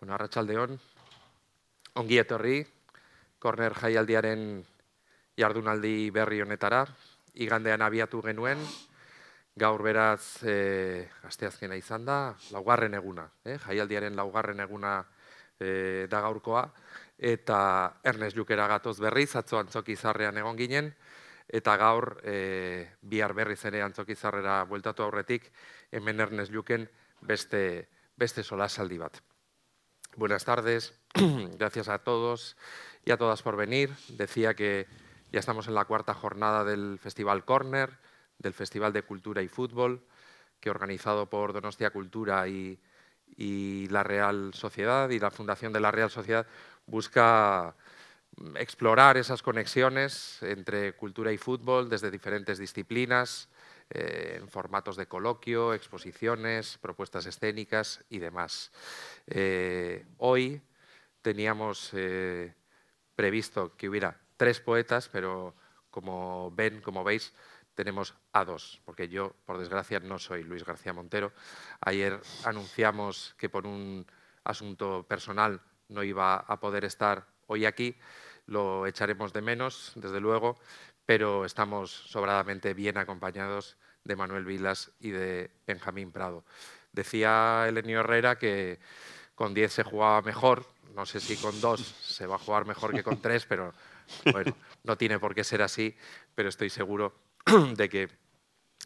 Bueno, hon, ongi etorri, Korner jaialdiaren jardunaldi berri honetara, igandean abiatu genuen, gaur beraz, e, asteazkena izan da, laugarren eguna, eh? jaialdiaren laugarren eguna e, da gaurkoa, eta Ernest Jukera gatoz berriz, atzo antzoki zarrean egon ginen, eta gaur e, bihar berriz ere antzoki zarrera bueltatu aurretik, hemen Ernest Juken beste, beste solasaldi bat. Buenas tardes, gracias a todos y a todas por venir. Decía que ya estamos en la cuarta jornada del Festival Corner, del Festival de Cultura y Fútbol, que organizado por Donostia Cultura y, y la Real Sociedad y la Fundación de la Real Sociedad busca explorar esas conexiones entre cultura y fútbol desde diferentes disciplinas, eh, en formatos de coloquio, exposiciones, propuestas escénicas y demás. Eh, hoy teníamos eh, previsto que hubiera tres poetas, pero como ven, como veis, tenemos a dos, porque yo, por desgracia, no soy Luis García Montero. Ayer anunciamos que por un asunto personal no iba a poder estar hoy aquí, lo echaremos de menos, desde luego, pero estamos sobradamente bien acompañados de Manuel Vilas y de Benjamín Prado. Decía Elenio Herrera que con 10 se jugaba mejor, no sé si con 2 se va a jugar mejor que con 3, pero bueno, no tiene por qué ser así, pero estoy seguro de que,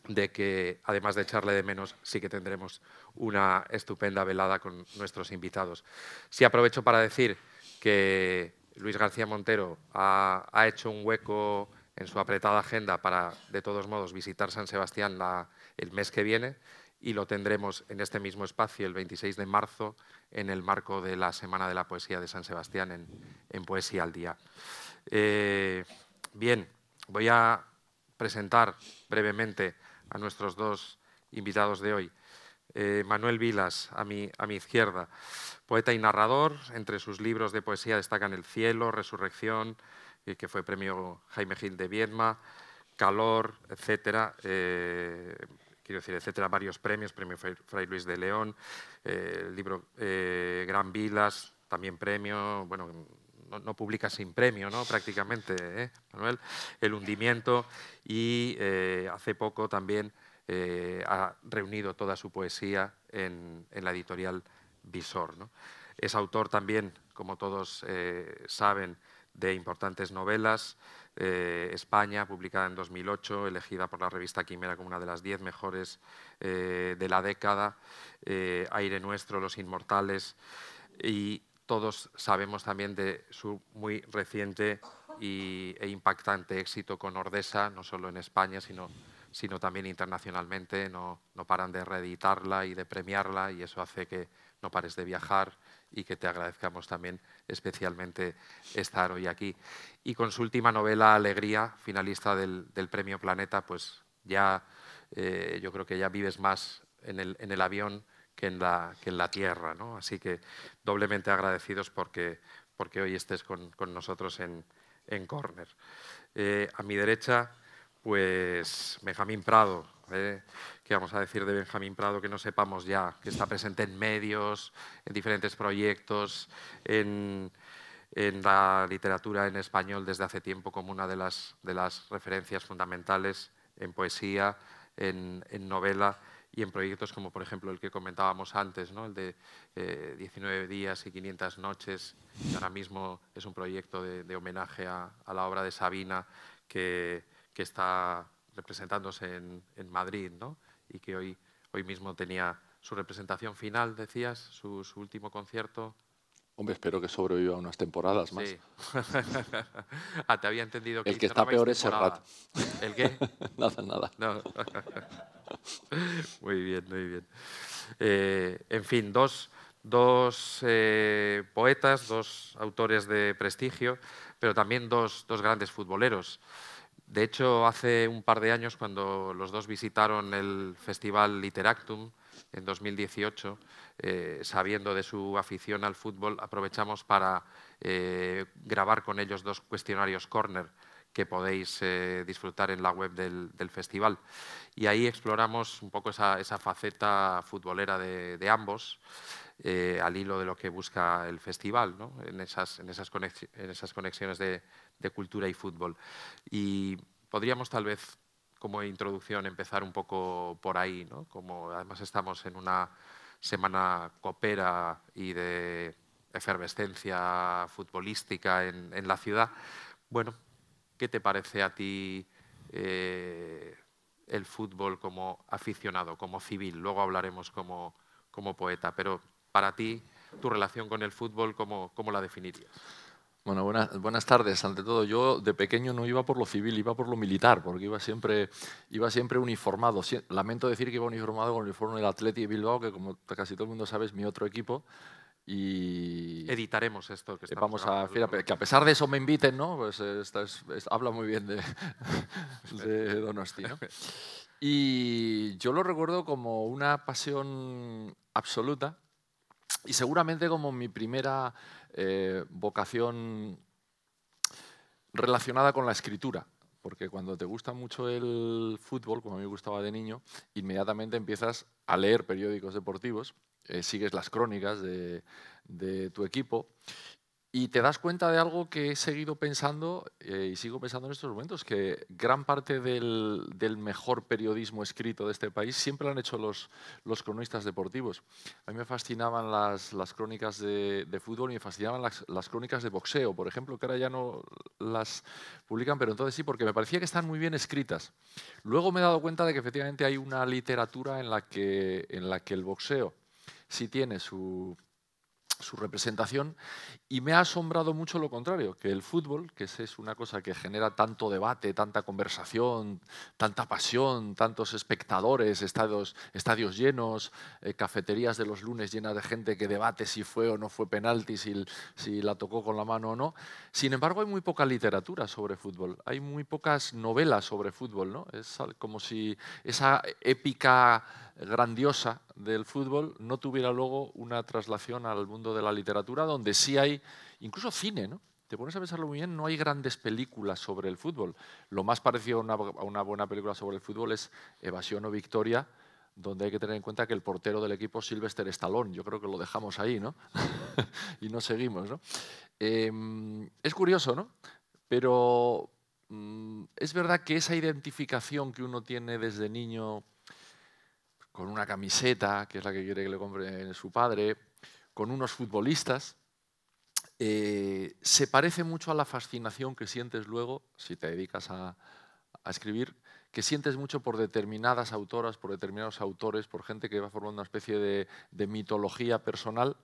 de que además de echarle de menos, sí que tendremos una estupenda velada con nuestros invitados. Sí aprovecho para decir que Luis García Montero ha, ha hecho un hueco en su apretada agenda para, de todos modos, visitar San Sebastián el mes que viene y lo tendremos en este mismo espacio el 26 de marzo en el marco de la Semana de la Poesía de San Sebastián en, Poesía al Día. Eh, bien, voy a presentar brevemente a nuestros dos invitados de hoy. Eh, Manuel Vilas, a mi izquierda, poeta y narrador, entre sus libros de poesía destacan El cielo, Resurrección, que fue premio Jaime Gil de Viedma, Calor, etcétera, eh, quiero decir, etcétera, varios premios, premio Fray Luis de León, eh, el libro eh, Gran Vilas, también premio, bueno, no, publica sin premio, ¿no? Prácticamente, Manuel, El hundimiento y hace poco también ha reunido toda su poesía en, la editorial Visor, Es autor también, como todos saben, de importantes novelas. Eh, España, publicada en 2008, elegida por la revista Quimera como una de las diez mejores eh, de la década. Eh, Aire Nuestro, Los Inmortales. Y todos sabemos también de su muy reciente y, e impactante éxito con Ordesa, no solo en España, sino, sino también internacionalmente. No, no paran de reeditarla y de premiarla y eso hace que no pares de viajar y que te agradezcamos también especialmente estar hoy aquí. Y con su última novela, Alegría, finalista del, Premio Planeta, pues ya eh, yo creo que ya vives más en el, avión que en la, tierra. Así que doblemente agradecidos porque, hoy estés con, nosotros en, en Corner. Eh, a mi derecha, pues Benjamín Prado. ¿eh? que vamos a decir de Benjamín Prado que no sepamos ya, que está presente en medios, en diferentes proyectos, en, en la literatura en español desde hace tiempo como una de las, de las referencias fundamentales en poesía, en, novela y en proyectos como por ejemplo el que comentábamos antes, el de 19 eh, días y 500 noches, que ahora mismo es un proyecto de, homenaje a, la obra de Sabina que, está representándose en, en Madrid. ¿no? y que hoy, hoy mismo tenía su representación final, decías, su, último concierto. Hombre, espero que sobreviva unas temporadas más. ah, te había entendido que... El que está peor es Serrat. ¿El qué? nada, nada. muy bien, muy bien. Eh, en fin, dos, dos eh, poetas, dos autores de prestigio, pero también dos, dos grandes futboleros. De hecho, hace un par de años, cuando los dos visitaron el festival Literactum, en 2018, eh, sabiendo de su afición al fútbol, aprovechamos para eh, grabar con ellos dos cuestionarios corner que podéis eh, disfrutar en la web del, festival. Y ahí exploramos un poco esa, esa faceta futbolera de, ambos. Eh, al hilo de lo que busca el festival, ¿no? en, esas, en, esas en, esas, conexiones de, de, cultura y fútbol. Y podríamos tal vez, como introducción, empezar un poco por ahí, ¿no? como además estamos en una semana copera y de efervescencia futbolística en, en la ciudad. Bueno, ¿Qué te parece a ti eh, el fútbol como aficionado, como civil? Luego hablaremos como, como, poeta, pero para ti, tu relación con el fútbol, ¿cómo, cómo la definirías? Bueno, buenas, buenas, tardes. Ante todo, yo de pequeño no iba por lo civil, iba por lo militar, porque iba siempre, iba siempre uniformado. Lamento decir que iba uniformado con el uniforme del Atleti de Bilbao, que como casi todo el mundo sabe es mi otro equipo, y editaremos esto que estamos a que a pesar de eso me inviten no pues, eh, habla muy bien de, Donosti y yo lo recuerdo como una pasión absoluta y seguramente como mi primera eh, vocación relacionada con la escritura porque cuando te gusta mucho el fútbol, como a mí me gustaba de niño, inmediatamente empiezas a leer periódicos deportivos, eh, sigues las crónicas de tu equipo y te das cuenta de algo que he seguido pensando eh, y sigo pensando en estos momentos, que gran parte del, mejor periodismo escrito de este país siempre lo han hecho los, los cronistas deportivos. A mí me fascinaban las, las crónicas de, fútbol y me fascinaban las, las, crónicas de boxeo, por ejemplo, que ahora ya no las publican, pero entonces sí, porque me parecía que están muy bien escritas. Luego me he dado cuenta de que efectivamente hay una literatura en la que, en la que el boxeo sí tiene su su representación y me ha asombrado mucho lo contrario, que el fútbol, que es una cosa que genera tanto debate, tanta conversación, tanta pasión, tantos espectadores, estadios, llenos, eh, cafeterías de los lunes llenas de gente que debate si fue o no fue penalti, si, si la tocó con la mano o no. Sin embargo, hay muy poca literatura sobre fútbol, hay muy pocas novelas sobre fútbol, ¿no? Es como si esa épica grandiosa del fútbol no tuviera luego una traslación al mundo de la literatura, donde sí hay, incluso cine, ¿no? Te pones a pensarlo muy bien, no hay grandes películas sobre el fútbol. Lo más parecido a una, buena película sobre el fútbol es Evasión o Victoria, donde hay que tener en cuenta que el portero del equipo es Sylvester Stallone. Yo creo que lo dejamos ahí, ¿no? y no seguimos, ¿no? Em, es curioso, ¿no? Pero mm, es verdad que esa identificación que uno tiene desde niño con una camiseta, que es la que quiere que le compre su padre, con unos futbolistas, eh, se parece mucho a la fascinación que sientes luego, si te dedicas a, escribir, que sientes mucho por determinadas autoras, por determinados autores, por gente que va formando una especie de, mitología personal.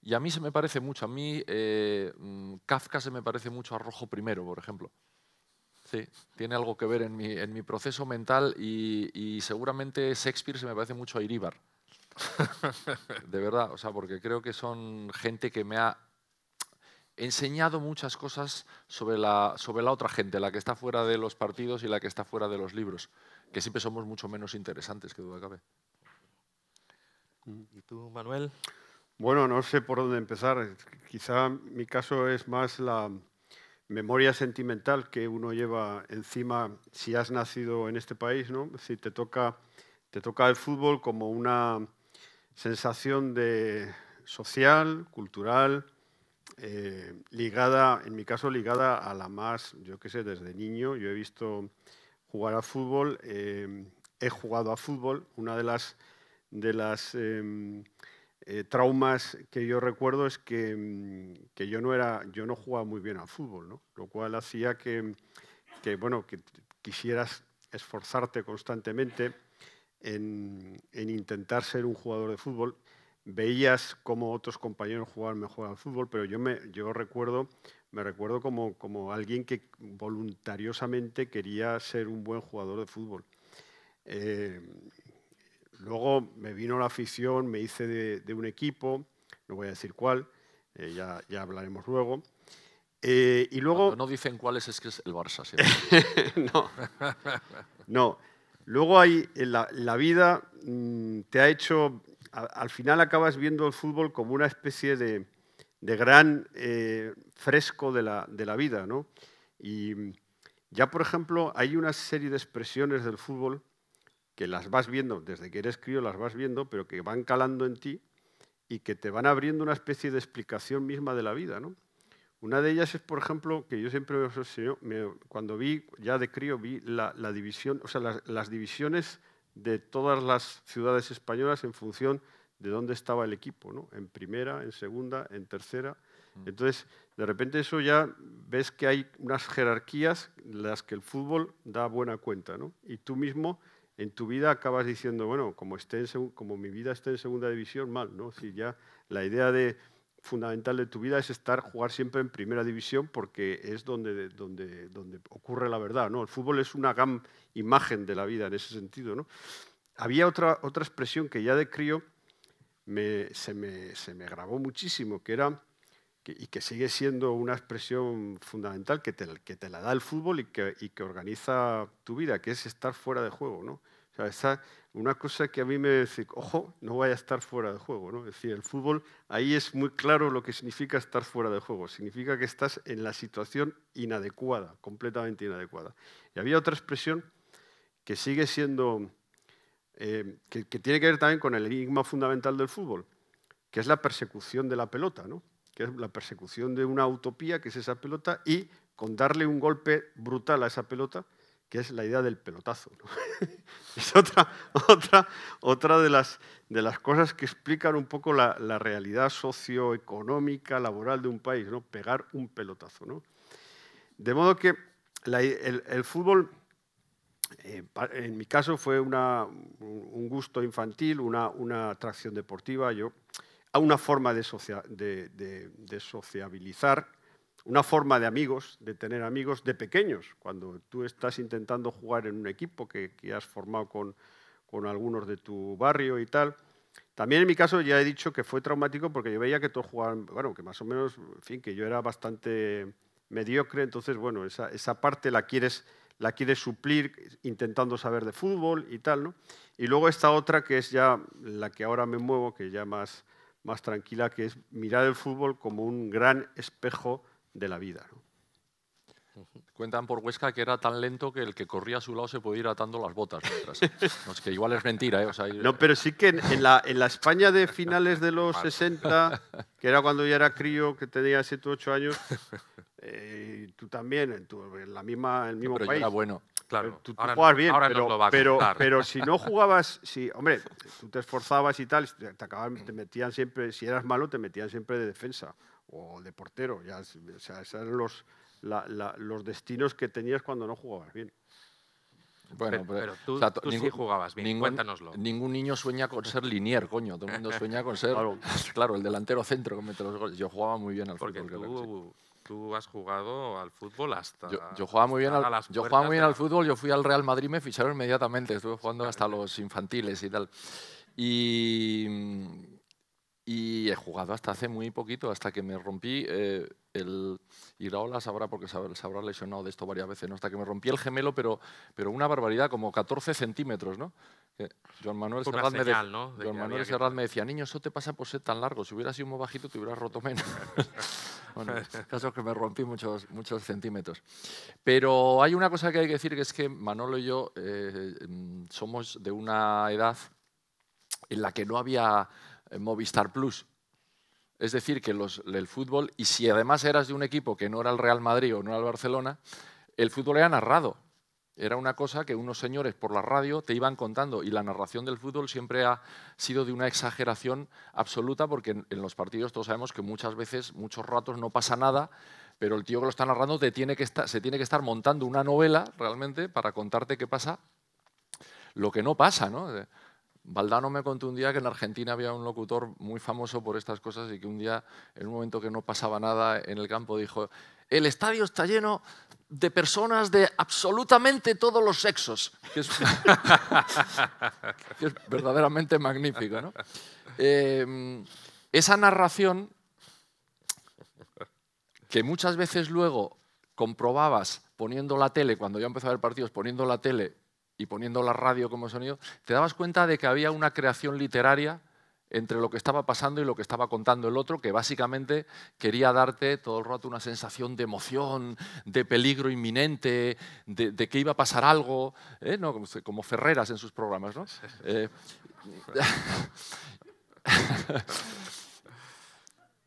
Y a mí se me parece mucho, a mí eh, mm, Kafka se me parece mucho a Rojo Primero, por ejemplo. Sí, tiene algo que ver en mi, en mi proceso mental y, seguramente Shakespeare se me parece mucho a Iríbar. de verdad, o sea, porque creo que son gente que me ha enseñado muchas cosas sobre la, sobre la otra gente, la que está fuera de los partidos y la que está fuera de los libros, que siempre somos mucho menos interesantes, que duda cabe. Mm, ¿Y tú, Manuel? Bueno, no sé por dónde empezar. Quizá mi caso es más la, memoria sentimental que uno lleva encima si has nacido en este país, ¿no? Si te toca, te toca el fútbol como una sensación de social, cultural, eh, ligada, en mi caso, ligada a la más, yo qué sé, desde niño. Yo he visto jugar a fútbol, eh, he jugado a fútbol. Una de las, de las em, eh, traumas que yo recuerdo es mm, que, yo, no era, yo no jugaba muy bien al fútbol, lo cual hacía que, bueno, que quisieras esforzarte constantemente en, intentar ser un jugador de fútbol. Veías cómo otros compañeros jugaban mejor al fútbol, pero yo, me, yo recuerdo, me recuerdo como, como alguien que voluntariosamente quería ser un buen jugador de fútbol. Eh, luego me vino la afición, me hice de, un equipo, no voy a decir cuál, eh, ya, hablaremos luego. Eh, y luego... no dicen cuál es que es el Barça ¿sí? no, no. Luego hay, eh, la, vida mm, te ha hecho, al final acabas viendo el fútbol como una especie de, gran fresco de la, vida, Y mm, ya, por ejemplo, hay una serie de expresiones del fútbol que las vas viendo desde que eres crío, las vas viendo, pero que van calando en ti y que te van abriendo una especie de explicación misma de la vida. ¿no? Una de ellas es, por ejemplo, que yo siempre cuando vi, ya de crío, vi la, división, o sea, las, divisiones de todas las ciudades españolas en función de dónde estaba el equipo, en primera, en segunda, en tercera. Mm. Entonces, de repente eso ya ves que hay unas jerarquías en las que el fútbol da buena cuenta, Y tú mismo en tu vida acabas diciendo, bueno, como, esté como mi vida esté en segunda división, mal, ¿no? Si ya la idea fundamental de tu vida es estar, jugar siempre en primera división porque es donde, ocurre la verdad, ¿no? El fútbol es una gran imagen de la vida en ese sentido, ¿no? Había otra, otra expresión que ya de crío se, me, se me grabó muchísimo, que era y que sigue siendo una expresión fundamental que te, la da el fútbol y que, organiza tu vida, que es estar fuera de juego. ¿no? O sea, esa, una cosa que a mí me dice, ojo, no vaya a estar fuera de juego. ¿no? Es decir, el fútbol ahí es muy claro lo que significa estar fuera de juego. Significa que estás en la situación inadecuada, completamente inadecuada. Y había otra expresión que sigue siendo, eh, que, que tiene que ver también con el enigma fundamental del fútbol, que es la persecución de la pelota. ¿no? que es la persecución de una utopía, que es esa pelota, y con darle un golpe brutal a esa pelota, que es la idea del pelotazo. es otra, otra, otra de, las, de las cosas que explican un poco la, la realidad socioeconómica, laboral de un país, ¿no? pegar un pelotazo. ¿no? De modo que el, fútbol, eh, en mi caso, fue una, un gusto infantil, una, una atracción deportiva. Yo a una forma de, sociabilizar, una forma de amigos, de tener amigos de pequeños, cuando tú estás intentando jugar en un equipo que, has formado con, algunos de tu barrio y tal. También en mi caso ya he dicho que fue traumático porque yo veía que todos jugaban, bueno, que más o menos, en fin, que yo era bastante mediocre, entonces, bueno, esa, parte la quieres, la quieres suplir intentando saber de fútbol y tal, ¿no? Y luego esta otra que es ya la que ahora me muevo, que ya más más tranquila, que es mirar el fútbol como un gran espejo de la vida. Cuentan por Huesca que era tan lento que el que corría a su lado se podía ir atando las botas. Mientras. no, que igual es mentira. ¿eh? pero sí que en, la, en, la, España de finales de los 60, que era cuando yo era crío, que tenía 7 u 8 años, eh, tú también, en, tu, en la misma, el mismo país. Claro, tú, bien, pero, pero, si no jugabas, si, hombre, tú te esforzabas y tal, te, metían siempre, si eras malo, te metían siempre de defensa o de portero. Ya, esos eran los, los destinos que tenías cuando no jugabas bien. Bueno, pero, tú, sí jugabas bien, ningún, cuéntanoslo. Ningún niño sueña con ser linier, coño. Todo el mundo sueña con ser, claro, el delantero centro que mete los goles. Yo jugaba muy bien al Porque fútbol tú has jugado al fútbol hasta. Yo, jugaba muy bien, al, yo jugaba muy bien al fútbol, yo fui al Real Madrid, me ficharon inmediatamente, estuve jugando hasta los infantiles y tal. Y mm, y he jugado hasta hace muy poquito, hasta que me rompí eh, el... Raola sabrá, porque se habrá lesionado de esto varias veces, ¿no? hasta que me rompí el gemelo, pero, pero una barbaridad, como 14 centímetros, ¿no? Manuel Serrat, me, decía, niño, eso te pasa por ser tan largo, si hubieras sido más bajito te hubieras roto menos. bueno, caso es que me rompí muchos, muchos centímetros. Pero hay una cosa que hay que decir, que es que Manolo y yo eh, mm, somos de una edad en la que no había Movistar Plus. Es decir, que el fútbol, y si además eras de un equipo que no era el Real Madrid o no era el Barcelona, el fútbol era narrado. Era una cosa que unos señores por la radio te iban contando y la narración del fútbol siempre ha sido de una exageración absoluta porque en, los partidos todos sabemos que muchas veces, muchos ratos no pasa nada, pero el tío que lo está narrando se tiene que estar montando una novela realmente para contarte qué pasa, lo que no pasa, ¿no? Valdano me contó un día que en Argentina había un locutor muy famoso por estas cosas y que un día, en un momento que no pasaba nada en el campo, dijo, el estadio está lleno de personas de absolutamente todos los sexos, que es, verdaderamente magnífico. ¿no? Em, esa narración que muchas veces luego comprobabas poniendo la tele, cuando yo empecé a ver partidos, poniendo la tele y poniendo la radio como sonido, te dabas cuenta de que había una creación literaria entre lo que estaba pasando y lo que estaba contando el otro, que básicamente quería darte todo el rato una sensación de emoción, de peligro inminente, de, que iba a pasar algo, ¿eh? como, Ferreras en sus programas. ¿no? Eh,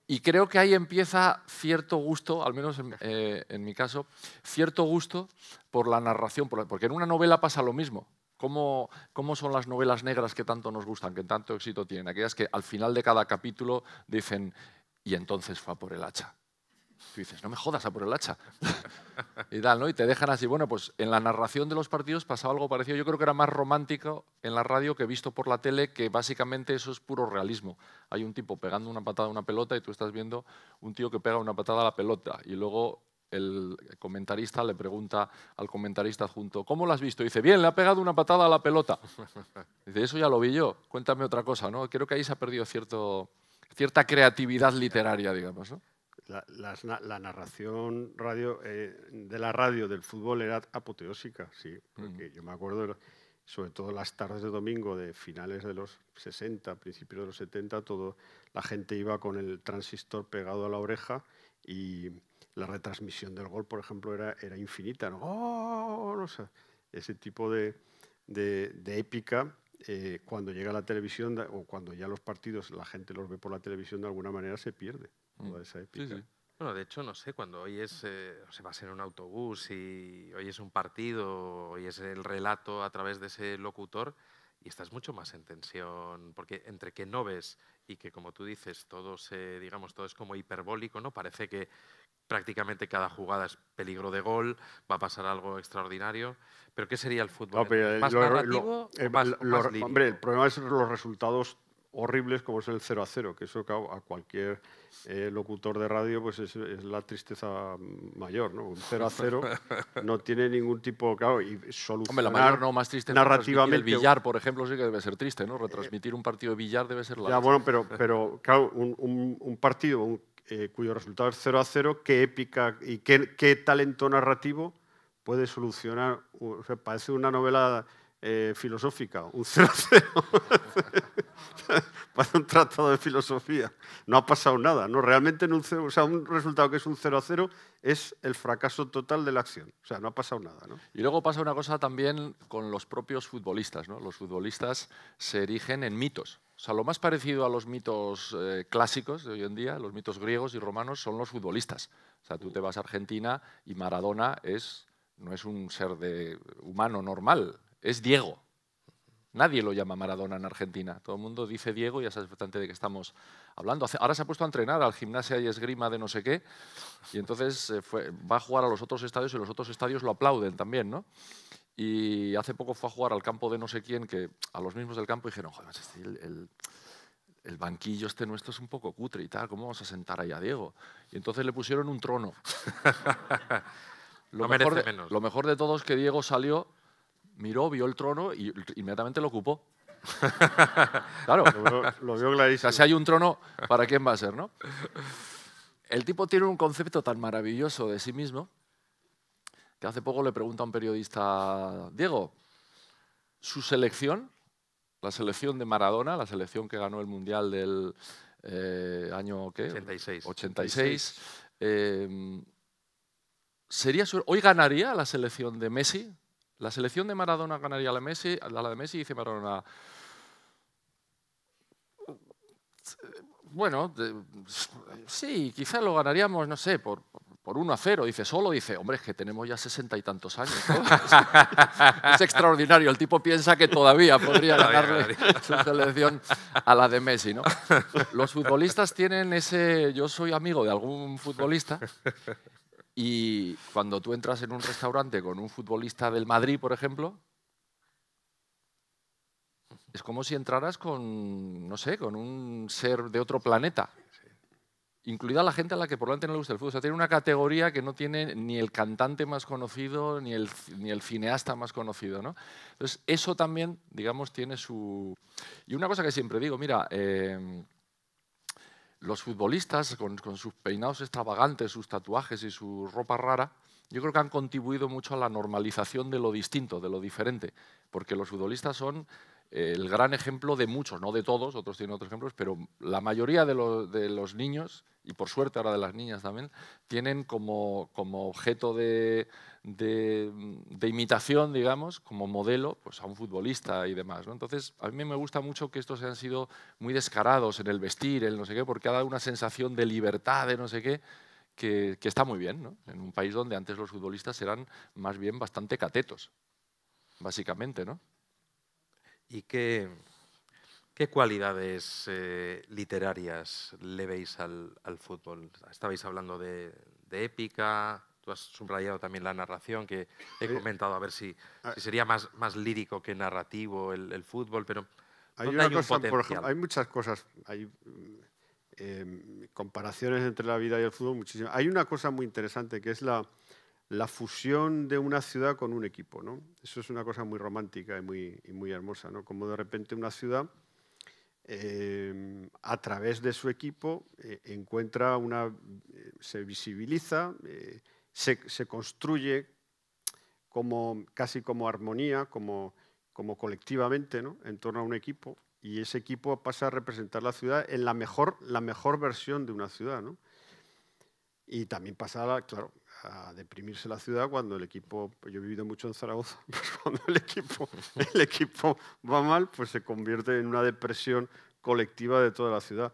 Y creo que ahí empieza cierto gusto, al menos en, eh, mi caso, cierto gusto por la narración, porque en una novela pasa lo mismo. ¿Cómo, ¿Cómo, son las novelas negras que tanto nos gustan, que tanto éxito tienen? Aquellas que al final de cada capítulo dicen, y entonces fue por el hacha. Tú dices, no me jodas a por el hacha. y tal, ¿no? Y te dejan así. Bueno, pues en la narración de los partidos pasaba algo parecido. Yo creo que era más romántico en la radio que visto por la tele, que básicamente eso es puro realismo. Hay un tipo pegando una patada a una pelota y tú estás viendo un tío que pega una patada a la pelota. Y luego el comentarista le pregunta al comentarista junto, ¿cómo lo has visto? Y dice, bien, le ha pegado una patada a la pelota. Dice, eso ya lo vi yo, cuéntame otra cosa, ¿no? Creo que ahí se ha perdido cierto, cierta creatividad literaria, digamos, la, narración radio, eh, de la radio del fútbol era apoteósica, sí, porque mm. yo me acuerdo, sobre todo las tardes de domingo de finales de los 60, principios de los 70, todo, la gente iba con el transistor pegado a la oreja y la retransmisión del gol, por ejemplo, era, era infinita, ¿no? ¡Oh! ese tipo de, épica. Eh, cuando llega la televisión o cuando ya los partidos la gente los ve por la televisión de alguna manera se pierde. Mm. Bueno, de hecho, no sé, cuando hoy es, eh, se va a en un autobús y hoy es un partido, hoy es el relato a través de ese locutor y estás mucho más en tensión, porque entre que no ves y que, como tú dices, todo, se, digamos, todo es como hiperbólico, ¿no? Parece que prácticamente cada jugada es peligro de gol, va a pasar algo extraordinario. ¿Pero qué sería el fútbol? narrativo Hombre, el problema es los resultados horribles como es el 0 a 0, que eso a cualquier eh, locutor de radio pues es, la tristeza mayor, ¿no? Un 0 a 0 no tiene ningún tipo, claro, y solucionar Hombre, la mayor no más triste narrativamente. El billar, por ejemplo, sí que debe ser triste, ¿no? Retransmitir un partido de billar debe ser la... Ya, bueno, pero, pero claro, un, partido eh, cuyo resultado es 0 a 0, qué épica y qué, qué talento narrativo puede solucionar, parece una novela eh, filosófica, un 0-0 para un tratado de filosofía. No ha pasado nada, no, realmente en un, o sea, un resultado que es un 0-0 es el fracaso total de la acción, o sea, no ha pasado nada. ¿no? Y luego pasa una cosa también con los propios futbolistas, ¿no? los futbolistas se erigen en mitos. O sea, lo más parecido a los mitos eh, clásicos de hoy en día, los mitos griegos y romanos, son los futbolistas. O sea, tú te vas a Argentina y Maradona es, no es un ser de humano normal, es Diego. Nadie lo llama Maradona en Argentina. Todo el mundo dice Diego y ya sabes bastante de qué estamos hablando. Ahora se ha puesto a entrenar al gimnasia y esgrima de no sé qué. Y entonces eh, fue, va a jugar a los otros estadios y los otros estadios lo aplauden también, ¿no? Y hace poco fue a jugar al campo de no sé quién, que a los mismos del campo dijeron, joder, este, el, banquillo este nuestro es un poco cutre y tal, ¿cómo vamos a sentar ahí a Diego? Y entonces le pusieron un trono. lo, mejor de, menos. lo mejor de todo es que Diego salió miró, vio el trono y inmediatamente lo ocupó. claro, lo, vio clarísimo. O sea, si hay un trono, ¿para quién va a ser? ¿no? El tipo tiene un concepto tan maravilloso de sí mismo que hace poco le pregunta a un periodista, Diego, su selección, la selección de Maradona, la selección que ganó el Mundial del eh, año ¿qué? 86, 86 eh, ¿sería hoy ganaría la selección de Messi la selección de Maradona ganaría a la, Messi, la de Messi dice Maradona, bueno, sí, quizás lo ganaríamos, no sé, por, por 1 a 0. Dice, solo dice, hombre, es que tenemos ya sesenta y tantos años. es, es extraordinario. El tipo piensa que todavía podría ganarle su selección a la de Messi. ¿no? Los futbolistas tienen ese... Yo soy amigo de algún futbolista y cuando tú entras en un restaurante con un futbolista del Madrid, por ejemplo, es como si entraras con, no sé, con un ser de otro planeta. Incluida la gente a la que por lo tanto no le gusta el fútbol. O sea, tiene una categoría que no tiene ni el cantante más conocido, ni el, ni el cineasta más conocido. ¿no? Entonces, eso también, digamos, tiene su... Y una cosa que siempre digo, mira, eh, los futbolistas, con, sus peinados extravagantes, sus tatuajes y su ropa rara, yo creo que han contribuido mucho a la normalización de lo distinto, de lo diferente, porque los futbolistas son el gran ejemplo de muchos, no de todos, otros tienen otros ejemplos, pero la mayoría de, los niños, y por suerte ahora de las niñas también, tienen como, objeto de, imitación, digamos, como modelo pues a un futbolista y demás. Entonces, a mí me gusta mucho que estos hayan sido muy descarados en el vestir, el no sé qué, porque ha dado una sensación de libertad, de no sé qué, que, que está muy bien, ¿no? en un país donde antes los futbolistas eran más bien bastante catetos, básicamente, ¿no? ¿Y qué, cualidades eh, literarias le veis al, fútbol? Estabais hablando de, épica, tú has subrayado también la narración, que he comentado a ver si, ah. sería más, lírico que narrativo el, fútbol, pero hay, por ejemplo, hay muchas cosas, hay eh, comparaciones entre la vida y el fútbol muchísimas. Hay una cosa muy interesante que es la, la fusión de una ciudad con un equipo. Eso es una cosa muy romántica y muy, muy hermosa, ¿no? como de repente una ciudad, eh, a través de su equipo, eh, encuentra una, eh, se visibiliza, se, construye como, casi como armonía, como, como colectivamente, en torno a un equipo, y ese equipo pasa a representar la ciudad en la mejor, la mejor versión de una ciudad. Y también pasa, claro, a deprimirse la ciudad cuando el equipo, pues, yo he vivido mucho en Zaragoza, pues, cuando el equipo, el equipo va mal, pues se convierte en una depresión colectiva de toda la ciudad.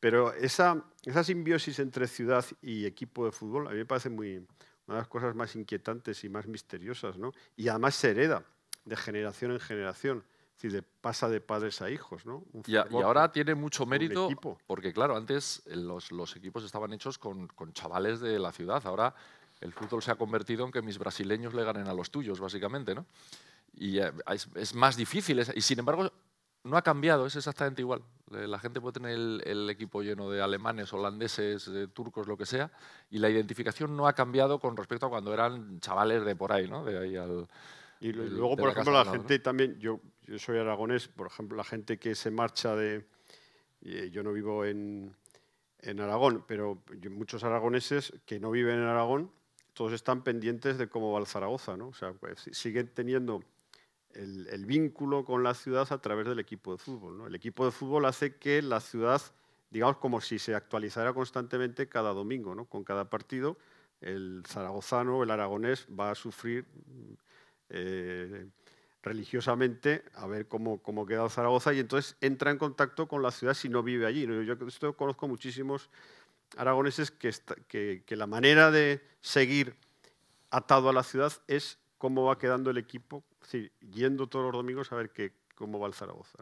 Pero esa, simbiosis entre ciudad y equipo de fútbol a mí me parece muy, una de las cosas más inquietantes y más misteriosas, Y además se hereda de generación en generación si de, pasa de padres a hijos, ¿no? y, ahora tiene mucho mérito porque, claro, antes los, equipos estaban hechos con, chavales de la ciudad. Ahora el fútbol se ha convertido en que mis brasileños le ganen a los tuyos, básicamente, ¿no? Y eh, es, más difícil. y sin embargo, no ha cambiado, es exactamente igual. Eh, la gente puede tener el, equipo lleno de alemanes, holandeses, eh, turcos, lo que sea, y la identificación no ha cambiado con respecto a cuando eran chavales de por ahí, ¿no? De ahí al, y luego, por ejemplo, la, gente también, yo yo soy aragonés, por ejemplo, la gente que se marcha de... Eh, yo no vivo en, Aragón, pero muchos aragoneses que no viven en Aragón, todos están pendientes de cómo va el Zaragoza, ¿no? O sea, pues, siguen teniendo el, vínculo con la ciudad a través del equipo de fútbol, ¿no? El equipo de fútbol hace que la ciudad, digamos, como si se actualizara constantemente cada domingo, ¿no? Con cada partido, el zaragozano, el aragonés va a sufrir... Eh, religiosamente a ver cómo, cómo queda Zaragoza y entonces entra en contacto con la ciudad si no vive allí. Yo conozco muchísimos aragoneses que, que, la manera de seguir atado a la ciudad es cómo va quedando el equipo, es yendo todos los domingos a ver que, cómo va el Zaragoza.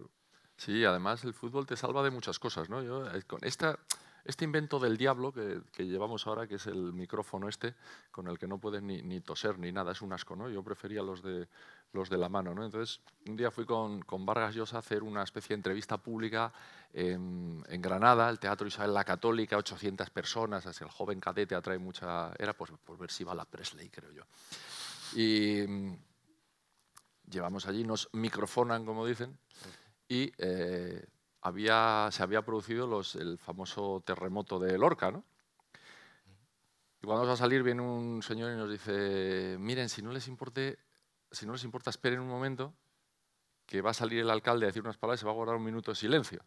Sí, además el fútbol te salva de muchas cosas. ¿no? Yo, eh, con esta, este invento del diablo que, llevamos ahora, que es el micrófono este, con el que no puedes ni, toser ni nada, es un asco, ¿no? Yo prefería los de, los de la mano, ¿no? Entonces, un día fui con, con Vargas Llosa a hacer una especie de entrevista pública en, Granada, el Teatro Isabel la Católica, 800 personas, así el joven cadete atrae mucha... Era pues, por ver si va la Presley, creo yo. Y mm, llevamos allí, nos microfonan, como dicen, y... Eh, se había producido los, el famoso terremoto de Lorca, ¿no? Y cuando vamos a salir viene un señor y nos dice, miren, si no les, importe, si no les importa, esperen un momento, que va a salir el alcalde a decir unas palabras y se va a guardar un minuto de silencio.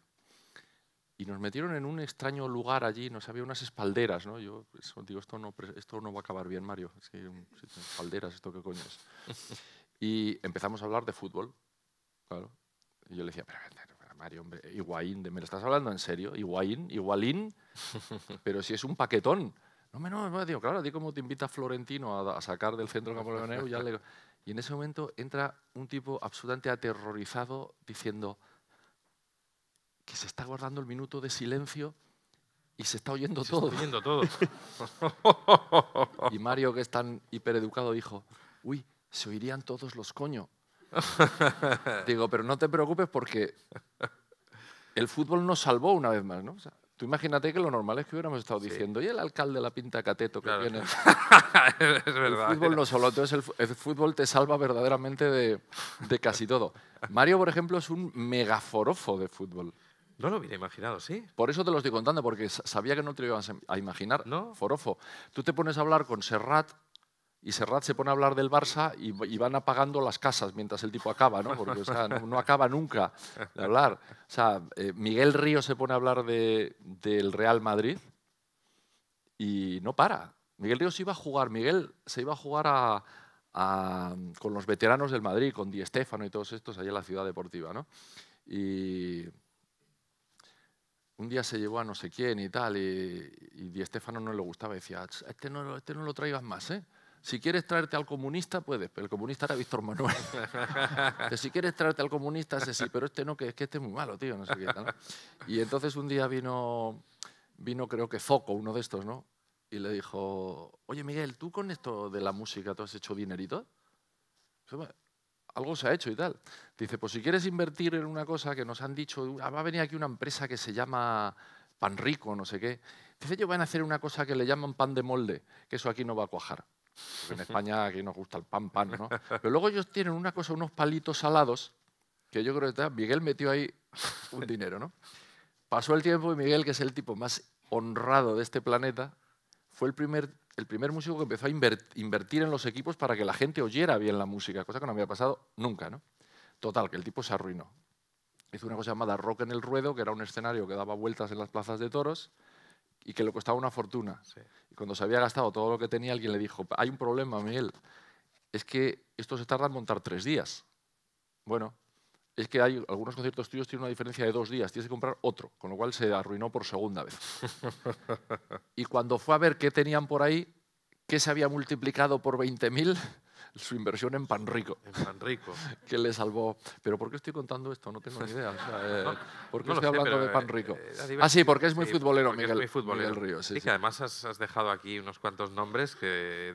Y nos metieron en un extraño lugar allí, no había unas espalderas, ¿no? Yo pues, digo, esto no, esto no va a acabar bien, Mario. Es que espalderas, esto qué coño es. Y empezamos a hablar de fútbol, Y yo le decía, pero Mario, hombre, Higuaín, ¿me lo estás hablando en serio? Higuaín, Igualín, pero si es un paquetón. No, menos no, no, digo, claro, di como te invita Florentino a, sacar del centro Campo ya le... Y en ese momento entra un tipo absolutamente aterrorizado diciendo que se está guardando el minuto de silencio y se está oyendo se Está oyendo todo. y Mario, que es tan hipereducado, dijo, uy, se oirían todos los coño. Digo, pero no te preocupes porque el fútbol nos salvó una vez más, ¿no? Tú imagínate que lo normal es que hubiéramos estado diciendo, y el alcalde de la pinta cateto que viene? es verdad. El fútbol no solo, entonces el, fútbol te salva verdaderamente de, de casi todo. Mario, por ejemplo, es un megaforofo de fútbol. No lo hubiera imaginado, sí. Por eso te lo estoy contando, porque sabía que no te lo ibas a imaginar. No. Forofo. Tú te pones a hablar con Serrat, y Serrat se pone a hablar del Barça y, van apagando las casas mientras el tipo acaba, ¿no? Porque no, acaba nunca de hablar. O sea, eh, Miguel Río se pone a hablar del Real Madrid y no para. Miguel Río se iba a jugar, Miguel se iba a jugar con los veteranos del Madrid, con Di Stéfano y todos estos allá en la ciudad deportiva, ¿no? Y un día se llevó a no sé quién y tal, y, Di Stéfano no le gustaba, decía, este no, este no lo traigas más, ¿eh? Si quieres traerte al comunista, puedes, pero el comunista era Víctor Manuel. si quieres traerte al comunista, sé sí, pero este no, que es que este es muy malo, tío, no sé qué Y entonces un día vino, vino creo que Zoco, uno de estos, ¿no? Y le dijo, oye Miguel, ¿tú con esto de la música tú has hecho dinerito? Algo se ha hecho y tal. Dice, pues si quieres invertir en una cosa que nos han dicho, ah, va a venir aquí una empresa que se llama Pan Rico, no sé qué. Dice, ellos van a hacer una cosa que le llaman pan de molde, que eso aquí no va a cuajar. Porque en España aquí nos gusta el pan, pan, ¿no? Pero luego ellos tienen una cosa, unos palitos salados, que yo creo que está, Miguel metió ahí un dinero, ¿no? Pasó el tiempo y Miguel, que es el tipo más honrado de este planeta, fue el primer, el primer músico que empezó a invertir en los equipos para que la gente oyera bien la música, cosa que no había pasado nunca, ¿no? Total, que el tipo se arruinó. Hizo una cosa llamada Rock en el Ruedo, que era un escenario que daba vueltas en las plazas de toros, y que le costaba una fortuna. Y cuando se había gastado todo lo que tenía, alguien le dijo, hay un problema, Miguel, es que esto se tarda en montar tres días. Bueno, es que hay algunos conciertos tuyos tienen una diferencia de dos días, tienes que comprar otro, con lo cual se arruinó por segunda vez. y cuando fue a ver qué tenían por ahí, qué se había multiplicado por 20.000, su inversión en pan rico En pan rico Que le salvó. Pero ¿por qué estoy contando esto? No tengo ni idea. O eh, ¿Por qué estoy hablando de pan eh, rico eh, ah, sí, porque es muy futbolero, Miguel, es muy futbolero. que además has, dejado aquí unos cuantos nombres que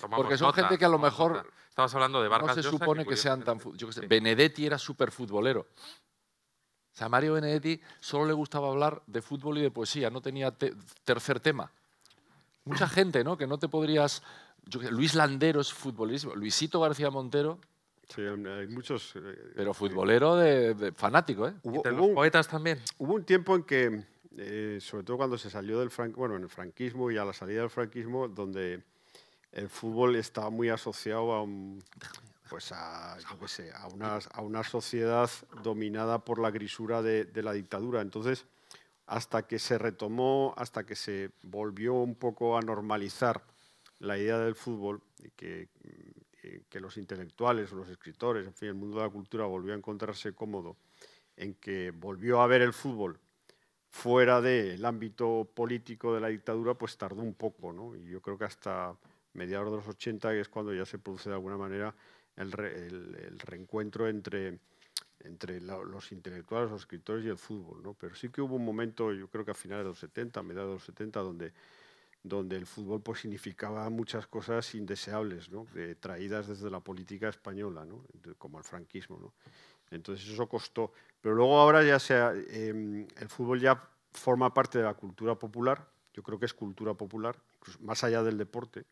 tomamos Porque son gente que a lo mejor... hablando de Vargas No se supone que, sean tan... Yo sé, Benedetti era súper futbolero. O sea, Mario Benedetti solo le gustaba hablar de fútbol y de poesía, no tenía tercer tema. Mucha gente, ¿no? Que no te podrías Luis Landero es futbolismo, Luisito García Montero. Sí, hay muchos. Eh, pero eh, futbolero de, fanático, ¿eh? Hubo, poetas también. Hubo un tiempo en que, eh, sobre todo cuando se salió del franquismo, bueno, en el franquismo y a la salida del franquismo, donde el fútbol estaba muy asociado a pues a, una, sociedad dominada por la grisura de, la dictadura. Entonces, hasta que se retomó, hasta que se volvió un poco a normalizar la idea del fútbol que, eh, que los intelectuales, los escritores, en fin, el mundo de la cultura volvió a encontrarse cómodo en que volvió a ver el fútbol fuera del ámbito político de la dictadura, pues tardó un poco, ¿no? Y yo creo que hasta mediados de los 80, es cuando ya se produce de alguna manera el, reencuentro entre, entre los intelectuales, los escritores y el fútbol, ¿no? Pero sí que hubo un momento, yo creo que a finales de los 70, mediados de los 70, donde donde el fútbol pues, significaba muchas cosas indeseables, ¿no? traídas desde la política española, ¿no? como el franquismo. ¿no? Entonces eso costó. Pero luego ahora ya sea, em, el fútbol ya forma parte de la cultura popular, yo creo que es cultura popular, más allá del deporte.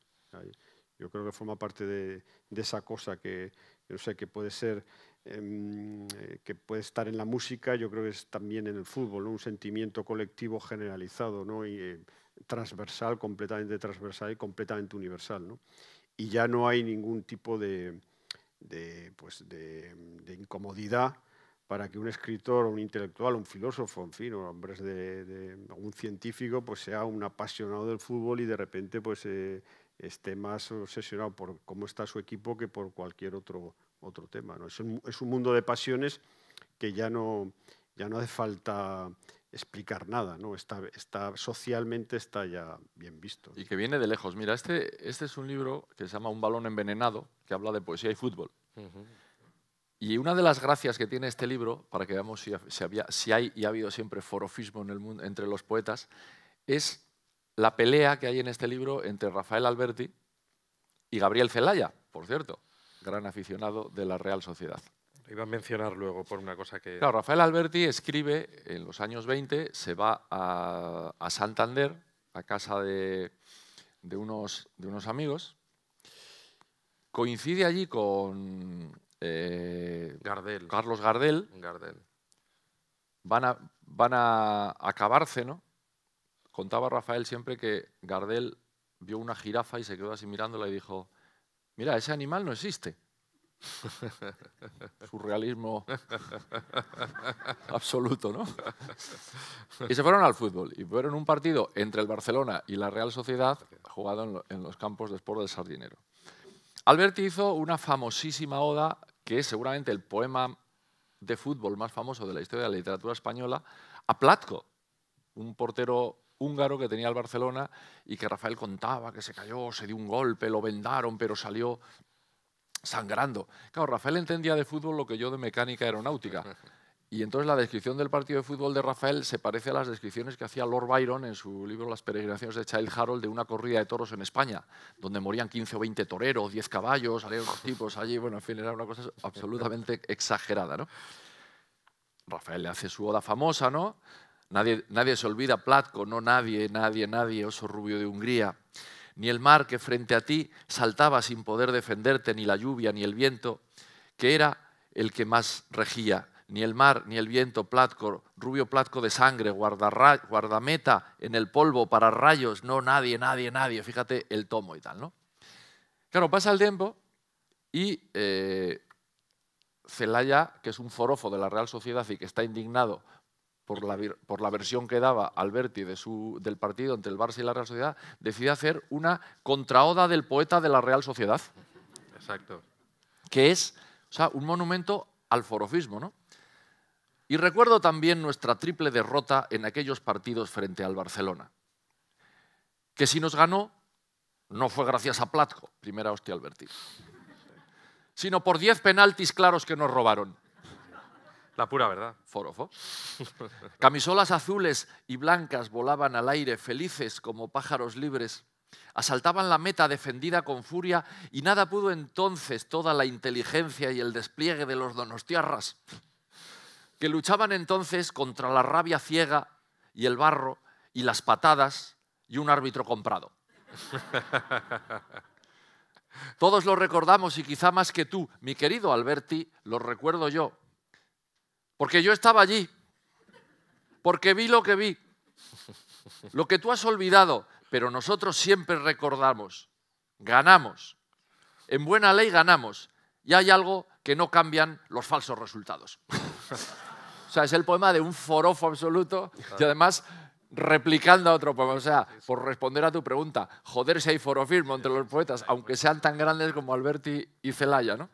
Yo creo que forma parte de, esa cosa que, no sé, que puede ser em, eh, que puede estar en la música, yo creo que es también en el fútbol, un sentimiento colectivo generalizado, ¿no? Y, eh, transversal, completamente transversal y completamente universal. ¿no? Y ya no hay ningún tipo de, pues de, incomodidad para que un escritor, un intelectual, un filósofo, en fin, o hombres de, un científico, pues sea un apasionado del fútbol y de repente pues, eh, esté más obsesionado por cómo está su equipo que por cualquier otro, otro tema. ¿no? Es, un, es un mundo de pasiones que ya no, ya no hace falta explicar nada, ¿no? Está, socialmente está ya bien visto. Y que viene de lejos. Mira, este, este es un libro que se llama Un balón envenenado, que habla de poesía y fútbol. Y una de las gracias que tiene este libro, para que veamos si, si hay y ha habido siempre forofismo en el mundo, entre los poetas, es la pelea que hay en este libro entre Rafael Alberti y Gabriel Celaya, por cierto, gran aficionado de la Real Sociedad iba a mencionar luego por una cosa que... Claro, Rafael Alberti escribe en los años 20, se va a, Santander, a casa de, unos, de unos amigos, coincide allí con eh, Gardel. Carlos Gardel. Van, a, van a, acabarse no Contaba Rafael siempre que Gardel vio una jirafa y se quedó así mirándola y dijo, mira, ese animal no existe. Surrealismo absoluto, ¿no? Y se fueron al fútbol y fueron un partido entre el Barcelona y la Real Sociedad jugado en, los campos de Sport del Sardinero. Alberti hizo una famosísima oda que es seguramente el poema de fútbol más famoso de la historia de la literatura española, a Platko, un portero húngaro que tenía el Barcelona y que Rafael contaba que se cayó, se dio un golpe, lo vendaron, pero salió sangrando. Claro, Rafael entendía de fútbol lo que yo de mecánica aeronáutica. Y entonces la descripción del partido de fútbol de Rafael se parece a las descripciones que hacía Lord Byron en su libro Las peregrinaciones de Child Harold de una corrida de toros en España, donde morían 15 o 20 toreros, 10 caballos, salían tipos allí, bueno, en fin, era una cosa absolutamente exagerada, ¿no? Rafael le hace su oda famosa, ¿no? Nadie, nadie se olvida, Platco, no nadie, nadie, nadie, oso rubio de Hungría ni el mar que frente a ti saltaba sin poder defenderte, ni la lluvia, ni el viento, que era el que más regía, ni el mar, ni el viento, platco, rubio platco de sangre, guardameta en el polvo para rayos, no nadie, nadie, nadie, fíjate el tomo y tal, ¿no? Claro, pasa el tiempo y eh, Celaya, que es un forofo de la Real Sociedad y que está indignado por la, versión que daba Alberti del partido entre el Barça y la Real Sociedad, decide hacer una contraoda del poeta de la Real Sociedad. Exacto. Que es o sea, un monumento al forofismo, ¿no? Y recuerdo también nuestra triple derrota en aquellos partidos frente al Barcelona. Que si nos ganó, no fue gracias a Platko, primera hostia Alberti, sino por diez penaltis claros que nos robaron. La pura verdad. Forofo. Camisolas azules y blancas volaban al aire, felices como pájaros libres. Asaltaban la meta defendida con furia y nada pudo entonces toda la inteligencia y el despliegue de los donostiarras, que luchaban entonces contra la rabia ciega y el barro y las patadas y un árbitro comprado. Todos lo recordamos y quizá más que tú, mi querido Alberti, lo recuerdo yo, porque yo estaba allí. Porque vi lo que vi. Lo que tú has olvidado. Pero nosotros siempre recordamos. Ganamos. En buena ley ganamos. Y hay algo que no cambian los falsos resultados. o sea, es el poema de un forofo absoluto. Y además replicando a otro poema. O sea, por responder a tu pregunta, joder si hay forofismo entre los poetas, aunque sean tan grandes como Alberti y Celaya, ¿no?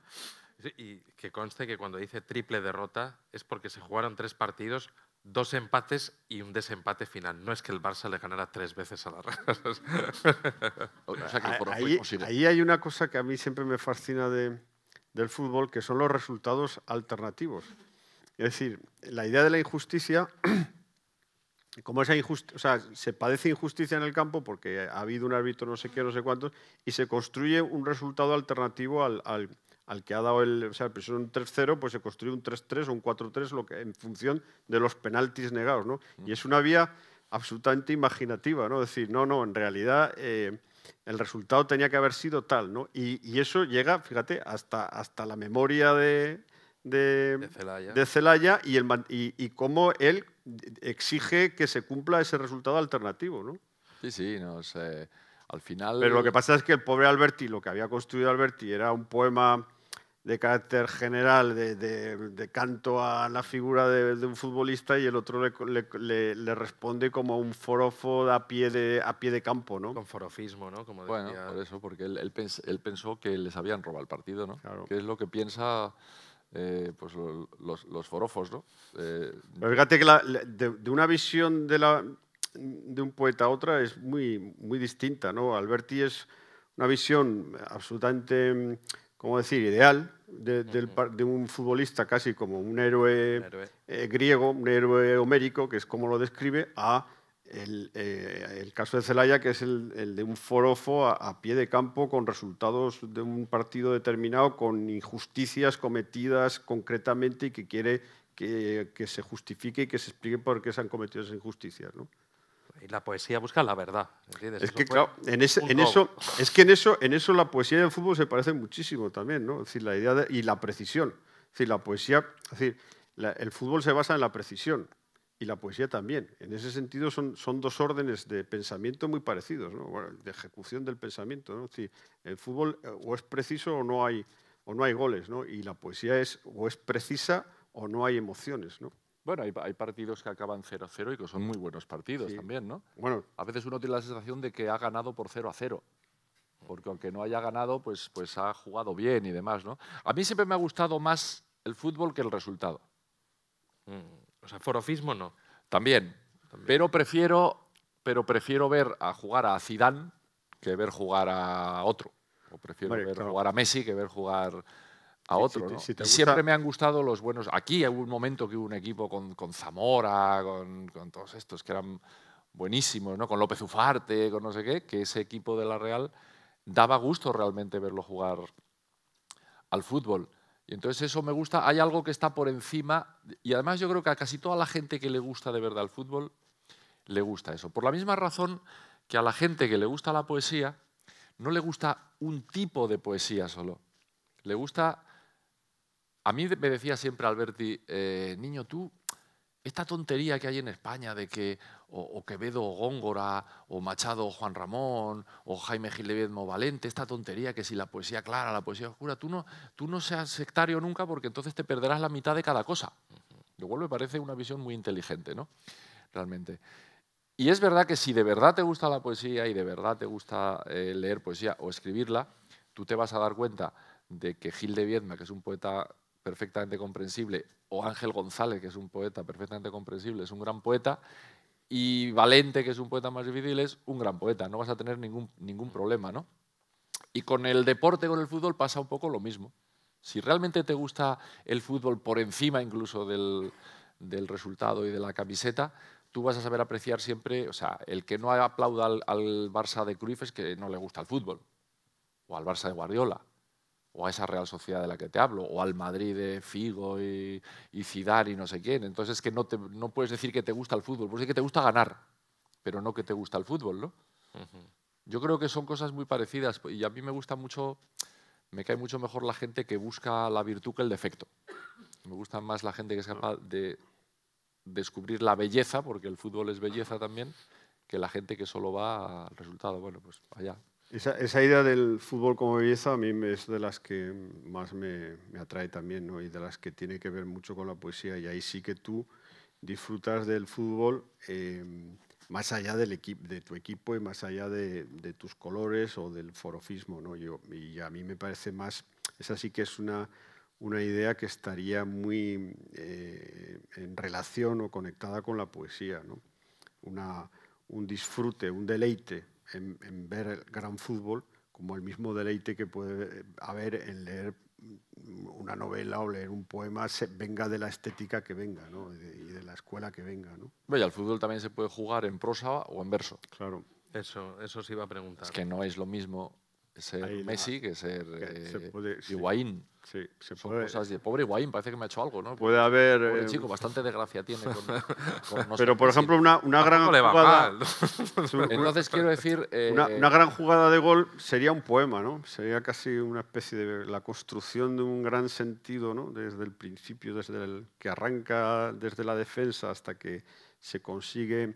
Y que conste que cuando dice triple derrota es porque se jugaron tres partidos, dos empates y un desempate final. No es que el Barça le ganara tres veces a la Real. ahí, hay una cosa que a mí siempre me fascina de, del fútbol, que son los resultados alternativos. Es decir, la idea de la injusticia, como esa injusticia, o sea, se padece injusticia en el campo porque ha habido un árbitro no sé qué, no sé cuántos, y se construye un resultado alternativo al al que ha dado el, o sea, 3-0, pues se construye un 3-3 o un 4-3 en función de los penaltis negados. ¿no? Mm. Y es una vía absolutamente imaginativa, ¿no? decir, no, no, en realidad eh, el resultado tenía que haber sido tal. ¿no? Y, eso llega, fíjate, hasta, hasta la memoria de, de, Celaya. y, y, y cómo él exige que se cumpla ese resultado alternativo. ¿no? Sí, sí, no Al final... Pero lo que pasa es que el pobre Alberti, lo que había construido Alberti era un poema de carácter general, de, canto a la figura de, un futbolista y el otro le, responde como un forofo a pie de, a pie de campo, ¿no? Con forofismo, ¿no? bueno, por eso, porque él, pensó que les habían robado el partido, ¿no? Claro. Que es lo que piensa... Eh, pues, los, los, forofos, ¿no? Eh, fíjate que de, una visión de, la, de un poeta a otra es muy, muy distinta, ¿no? Alberti es una visión absolutamente ¿cómo decir?, ideal de, un futbolista casi como un héroe, eh, griego, un héroe homérico, que es como lo describe, a el, eh, caso de Zelaya, que es el, de un forofo a, pie de campo con resultados de un partido determinado, con injusticias cometidas concretamente y que quiere que, que se justifique y que se explique por qué se han cometido esas injusticias. ¿no? y la poesía busca la verdad. ¿entiendes? Es que en, eso, es que en eso, en eso la poesía y el fútbol se parecen muchísimo también, ¿no? decir, la idea y la precisión. Es decir, la poesía, decir, el fútbol se basa en la precisión y la poesía también. En ese sentido son, son dos órdenes de pensamiento muy parecidos, ¿no? bueno, de ejecución del pensamiento. ¿no? Es decir, el fútbol eh, o es preciso o no hay, o no hay goles, ¿no? y la poesía es o es precisa o no hay emociones. ¿no? Bueno, hay, partidos que acaban 0-0 y que son muy buenos partidos también, ¿no? Bueno. A veces uno tiene la sensación de que ha ganado por 0-0. Porque aunque no haya ganado, pues, pues ha jugado bien y demás, ¿no? A mí siempre me ha gustado más el fútbol que el resultado. Mm, o sea, forofismo no. También. Pero, prefiero, pero prefiero ver a jugar a Zidane que ver jugar a otro. O prefiero ver jugar a Messi que ver jugar Siempre me han gustado los buenos. Aquí hubo un momento que hubo un equipo con, Zamora, con, todos estos que eran buenísimos, ¿no? con López Ufarte, con no sé qué, que ese equipo de la Real daba gusto realmente verlo jugar al fútbol. Y entonces eso me gusta. Hay algo que está por encima. Y además yo creo que a casi toda la gente que le gusta de verdad el fútbol le gusta eso. Por la misma razón que a la gente que le gusta la poesía, no le gusta un tipo de poesía solo. Le gusta a mí me decía siempre Alberti, eh, niño, tú, esta tontería que hay en España de que o, Quevedo o Góngora, o Machado o Juan Ramón, o Jaime Gil de Viedma Valente, esta tontería que si la poesía clara, la poesía oscura, tú no, tú no seas sectario nunca porque entonces te perderás la mitad de cada cosa. Lo me parece una visión muy inteligente, ¿no? Realmente. Y es verdad que si de verdad te gusta la poesía y de verdad te gusta eh, leer poesía o escribirla, tú te vas a dar cuenta de que Gil de Viedma, que es un poeta perfectamente comprensible, o Ángel González, que es un poeta perfectamente comprensible, es un gran poeta, y Valente, que es un poeta más difícil, es un gran poeta, no vas a tener ningún, ningún mm. problema, ¿no? Y con el deporte, con el fútbol, pasa un poco lo mismo. Si realmente te gusta el fútbol por encima incluso del, resultado y de la camiseta, tú vas a saber apreciar siempre, o sea, el que no aplauda al, al Barça de Cruyff es que no le gusta el fútbol, o al Barça de Guardiola, o a esa Real Sociedad de la que te hablo, o al Madrid de Figo y, Cidar y no sé quién. Entonces que no, te, no puedes decir que te gusta el fútbol, puedes decir que te gusta ganar, pero no que te gusta el fútbol, ¿no? Yo creo que son cosas muy parecidas y a mí me gusta mucho, me cae mucho mejor la gente que busca la virtud que el defecto. Me gusta más la gente que es capaz de descubrir la belleza, porque el fútbol es belleza también, que la gente que solo va al resultado. Bueno, pues allá, esa, esa, idea del fútbol como belleza a mí es de las que más me, me atrae también ¿no? y de las que tiene que ver mucho con la poesía. Y ahí sí que tú disfrutas del fútbol eh, más allá del de tu equipo y más allá de, de tus colores o del forofismo. ¿no? y a mí me parece más, esa sí que es una, una idea que estaría muy eh, en relación o conectada con la poesía. ¿no? un disfrute, un deleite en, ver el gran fútbol como el mismo deleite que puede eh, haber en leer una novela o leer un poema, venga de la estética que venga y, de, la escuela que venga. ¿no? el fútbol también se puede jugar en prosa o en verso. Claro. Eso, eso sí iba a preguntar. Es que no es lo mismo ser Messi, que ser que eh, Higuaín. cosas de pobre Higuaín, parece que me ha hecho algo, ¿no? Puede haber... Pobre eh, chico, bastante desgracia tiene. Con, pero, por ejemplo, una, una gran jugada... Entonces, quiero decir... una, eh, una, gran jugada de gol sería un poema, ¿no? Sería casi una especie de la construcción de un gran sentido, ¿no? Desde el principio, desde el que arranca desde la defensa hasta que se consigue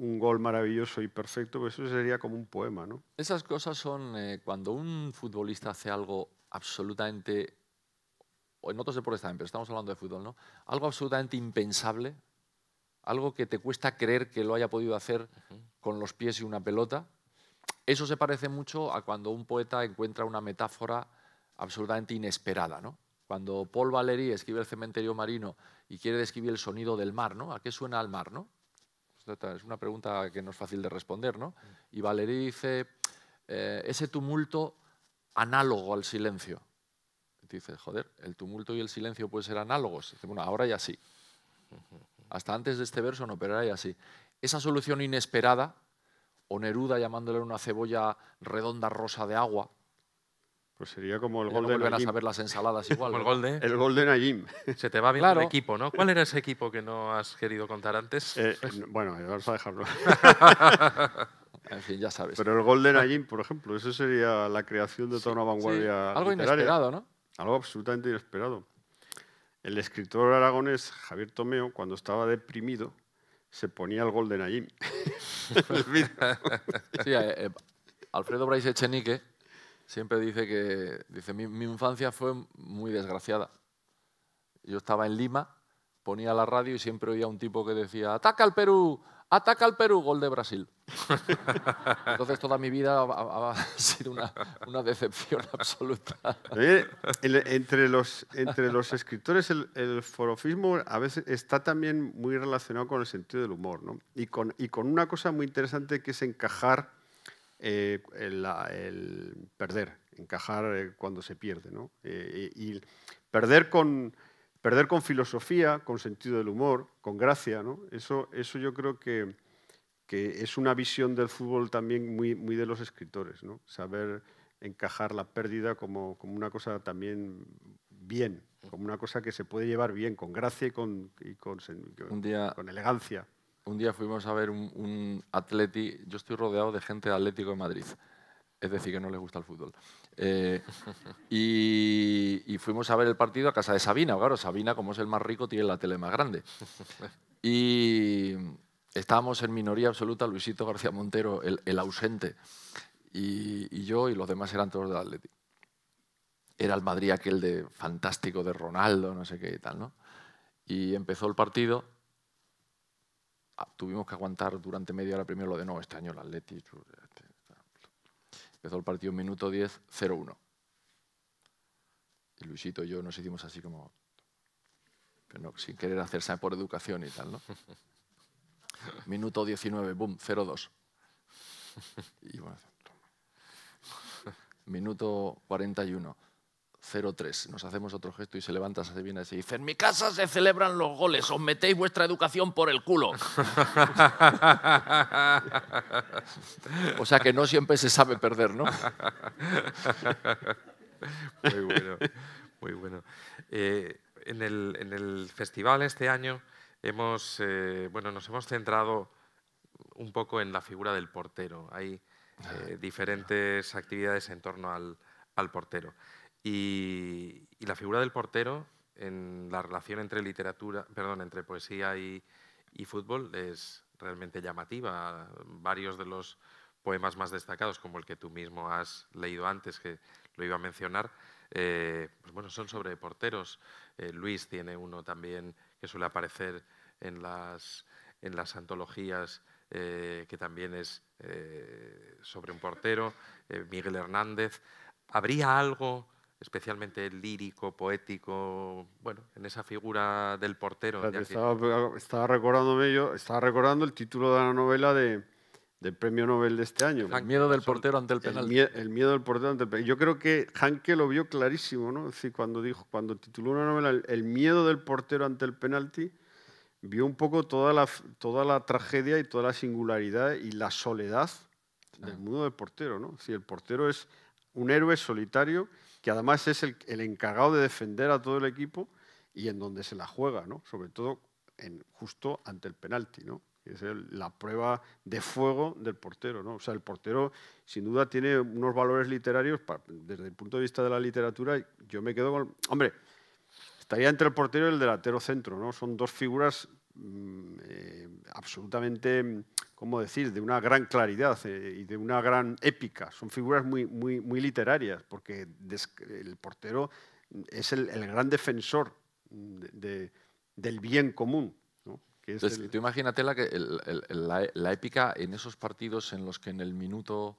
un gol maravilloso y perfecto, pues eso sería como un poema, ¿no? Esas cosas son eh, cuando un futbolista hace algo absolutamente, o en otros deportes también, pero estamos hablando de fútbol, ¿no? Algo absolutamente impensable, algo que te cuesta creer que lo haya podido hacer con los pies y una pelota. Eso se parece mucho a cuando un poeta encuentra una metáfora absolutamente inesperada, ¿no? Cuando Paul Valéry escribe El cementerio marino y quiere describir el sonido del mar, ¿no? ¿A qué suena el mar, no? Pues, es una pregunta que no es fácil de responder, ¿no? Y Valerie dice, eh, ese tumulto análogo al silencio. Dice, joder, el tumulto y el silencio pueden ser análogos. Dice, bueno, ahora ya sí. Hasta antes de este verso no, pero ahora ya sí. Esa solución inesperada, o Neruda llamándole una cebolla redonda rosa de agua, pues sería como el Golden. No volverás a ver las ensaladas igual. el Golden. El Se te va bien el equipo, ¿no? ¿Cuál era ese equipo que no has querido contar antes? Eh, bueno, eh, vamos a dejarlo. en fin, ya sabes. Pero el Golden Ayim, por ejemplo, eso sería la creación de toda una vanguardia. Algo inesperado, ¿no? Algo absolutamente inesperado. El escritor aragonés Javier Tomeo, cuando estaba deprimido, se ponía el Golden Ayim. Eh, Alfredo Brais Echenique siempre dice que dice, mi, infancia fue muy desgraciada. Yo estaba en Lima, ponía la radio y siempre oía un tipo que decía, ataca al Perú, ataca al Perú, gol de Brasil. Entonces toda mi vida ha, sido una, decepción absoluta. entre, los, entre los escritores el, forofismo a veces está también muy relacionado con el sentido del humor y, y con una cosa muy interesante que es encajar eh, ah, el, perder, encajar eh, cuando se pierde. Eh, y perder con, perder con filosofía, con sentido del humor, con gracia, eso, yo creo que, es una visión del fútbol también muy, de los escritores, saber encajar la pérdida como, una cosa también bien, como una cosa que se puede llevar bien, con gracia y con elegancia un día fuimos a ver un, atleti, yo estoy rodeado de gente de Atlético de Madrid, es decir, que no les gusta el fútbol. Eh, y, fuimos a ver el partido a casa de Sabina, claro, Sabina como es el más rico tiene la tele más grande. Y estábamos en minoría absoluta, Luisito García Montero, el, ausente, y, yo y los demás eran todos de Atleti. Era el Madrid aquel de fantástico de Ronaldo, no sé qué y tal, ¿no? Y empezó el partido Ah, tuvimos que aguantar durante media hora primero lo de no, este año el Atleti... Este, este, este, Empezó el partido minuto 10, 0-1. Y Luisito y yo nos hicimos así como... Pero no, sin querer hacerse por educación y tal, ¿no? minuto 19, boom, 0-2. Y bueno... Minuto 41, 03. Nos hacemos otro gesto y se levanta, se viene y dice, en mi casa se celebran los goles, os metéis vuestra educación por el culo. o sea que no siempre se sabe perder, ¿no? muy bueno, muy bueno. Eh, en, el, festival este año eh, nos hemos centrado un poco en la figura del portero. Hay eh, ah, diferentes actividades en torno al portero. Y, la figura del portero en la relación entre literatura, perdón, entre poesía y, fútbol es realmente llamativa. Varios de los poemas más destacados, como el que tú mismo has leído antes, que lo iba a mencionar, eh, pues bueno, son sobre porteros. Eh, Luis tiene uno también que suele aparecer en las, en las antologías, eh, que también es sobre un portero, Miguel Hernández. ¿Habría algo especialmente lírico, poético, bueno, en esa figura del portero. estaba, recordándome yo, estaba recordando el título de la novela de, del premio Nobel de este año. El miedo del portero ante el penal. El, miedo del portero ante el Yo creo que Hanke lo vio clarísimo, ¿no? Es cuando dijo, cuando tituló una novela el, miedo del portero ante el penalti, vio un poco toda la, toda la tragedia y toda la singularidad y la soledad del mundo del portero, ¿no? Si el portero es un héroe solitario que además es el, encargado de defender a todo el equipo y en donde se la juega, ¿no? sobre todo en, justo ante el penalti, ¿no? es la prueba de fuego del portero. ¿no? O sea, el portero sin duda tiene unos valores literarios, desde el punto de vista de la literatura, yo me quedo con... Hombre, estaría entre el portero y el delantero centro, ¿no? son dos figuras Mm, eh, absolutamente, ¿cómo decir?, de una gran claridad eh, y de una gran épica. Son figuras muy, muy, literarias, porque el portero es el, gran defensor del bien común. Tú imagínate que la épica en esos partidos en los que en el minuto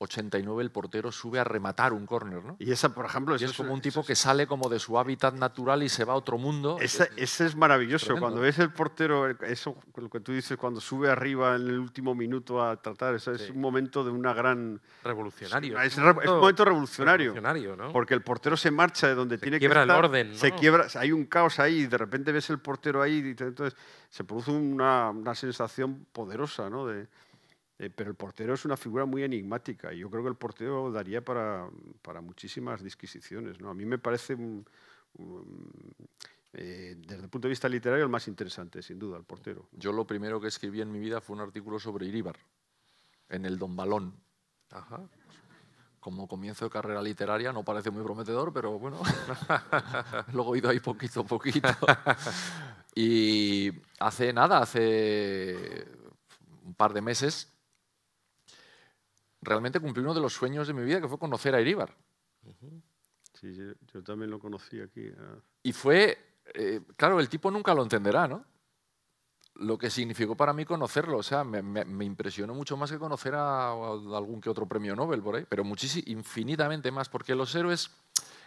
89 el portero sube a rematar un córner, ¿no? Y esa, por ejemplo, es como un tipo que sale como de su hábitat natural y se va a otro mundo. es, ese es maravilloso. Cuando ves el portero, eso lo que tú dices, cuando sube arriba en el último minuto a tratar, eso es un momento de una gran revolucionario. Es, un, momento, revolucionario, porque el portero se marcha de donde tiene que estar, el orden, se quiebra, hay un caos ahí y de repente ves el portero ahí y entonces se produce una, una sensación poderosa, ¿no? Eh, pero el portero es una figura muy enigmática y yo creo que el portero daría para, muchísimas disquisiciones. A mí me parece, eh, desde el punto de vista literario, el más interesante, sin duda, el portero. Yo lo primero que escribí en mi vida fue un artículo sobre Iríbar, en el Don Balón. Como comienzo de carrera literaria no parece muy prometedor, pero bueno, luego he ido ahí poquito a poquito. y hace nada, hace un par de meses, realmente cumplí uno de los sueños de mi vida, que fue conocer a Iríbar. Sí, yo también lo conocí aquí. Ah. Y fue, eh, claro, el tipo nunca lo entenderá, ¿no? Lo que significó para mí conocerlo, o sea, me, impresionó mucho más que conocer a, a, algún que otro premio Nobel por ahí, pero infinitamente más, porque los héroes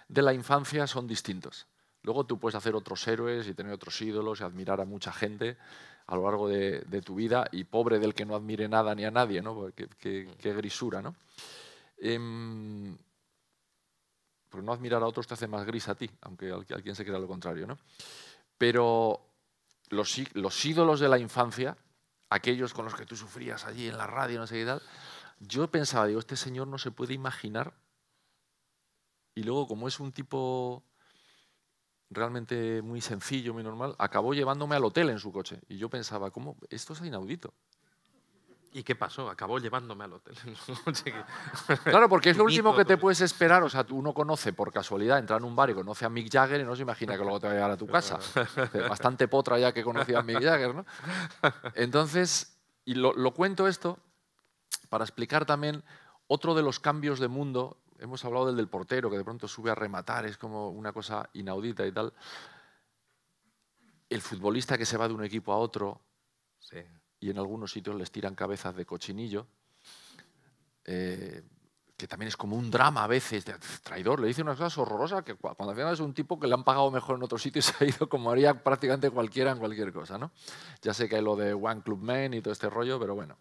de la infancia son distintos. Luego tú puedes hacer otros héroes y tener otros ídolos y admirar a mucha gente, a lo largo de, tu vida y pobre del que no admire nada ni a nadie, ¿no? qué, grisura, ¿no? Eh, em, porque no admirar a otros te hace más gris a ti, aunque alguien se crea lo contrario, ¿no? Pero los, los, ídolos de la infancia, aquellos con los que tú sufrías allí en la radio, no sé qué yo pensaba, digo, este señor no se puede imaginar. Y luego, como es un tipo realmente muy sencillo, muy normal, acabó llevándome al hotel en su coche. Y yo pensaba, ¿cómo? Esto es inaudito. ¿Y qué pasó? Acabó llevándome al hotel. claro, porque es lo último que te puedes esperar. O sea, uno conoce por casualidad, entra en un bar y conoce a Mick Jagger y no se imagina que luego te va a llegar a tu casa. Eh, bastante potra ya que conocía a Mick Jagger, ¿no? Entonces, y lo cuento esto para explicar también otro de los cambios de mundo hemos hablado del del portero, que de pronto sube a rematar, es como una cosa inaudita y tal. El futbolista que se va de un equipo a otro, y en algunos sitios les tiran cabezas de cochinillo, eh, que también es como un drama a veces, de traidor, le dice unas cosas horrorosas, que cuando al final es un tipo que le han pagado mejor en otro sitio y se ha ido como haría prácticamente cualquiera en cualquier cosa, ¿no? Ya sé que hay lo de One Club Man y todo este rollo, pero bueno.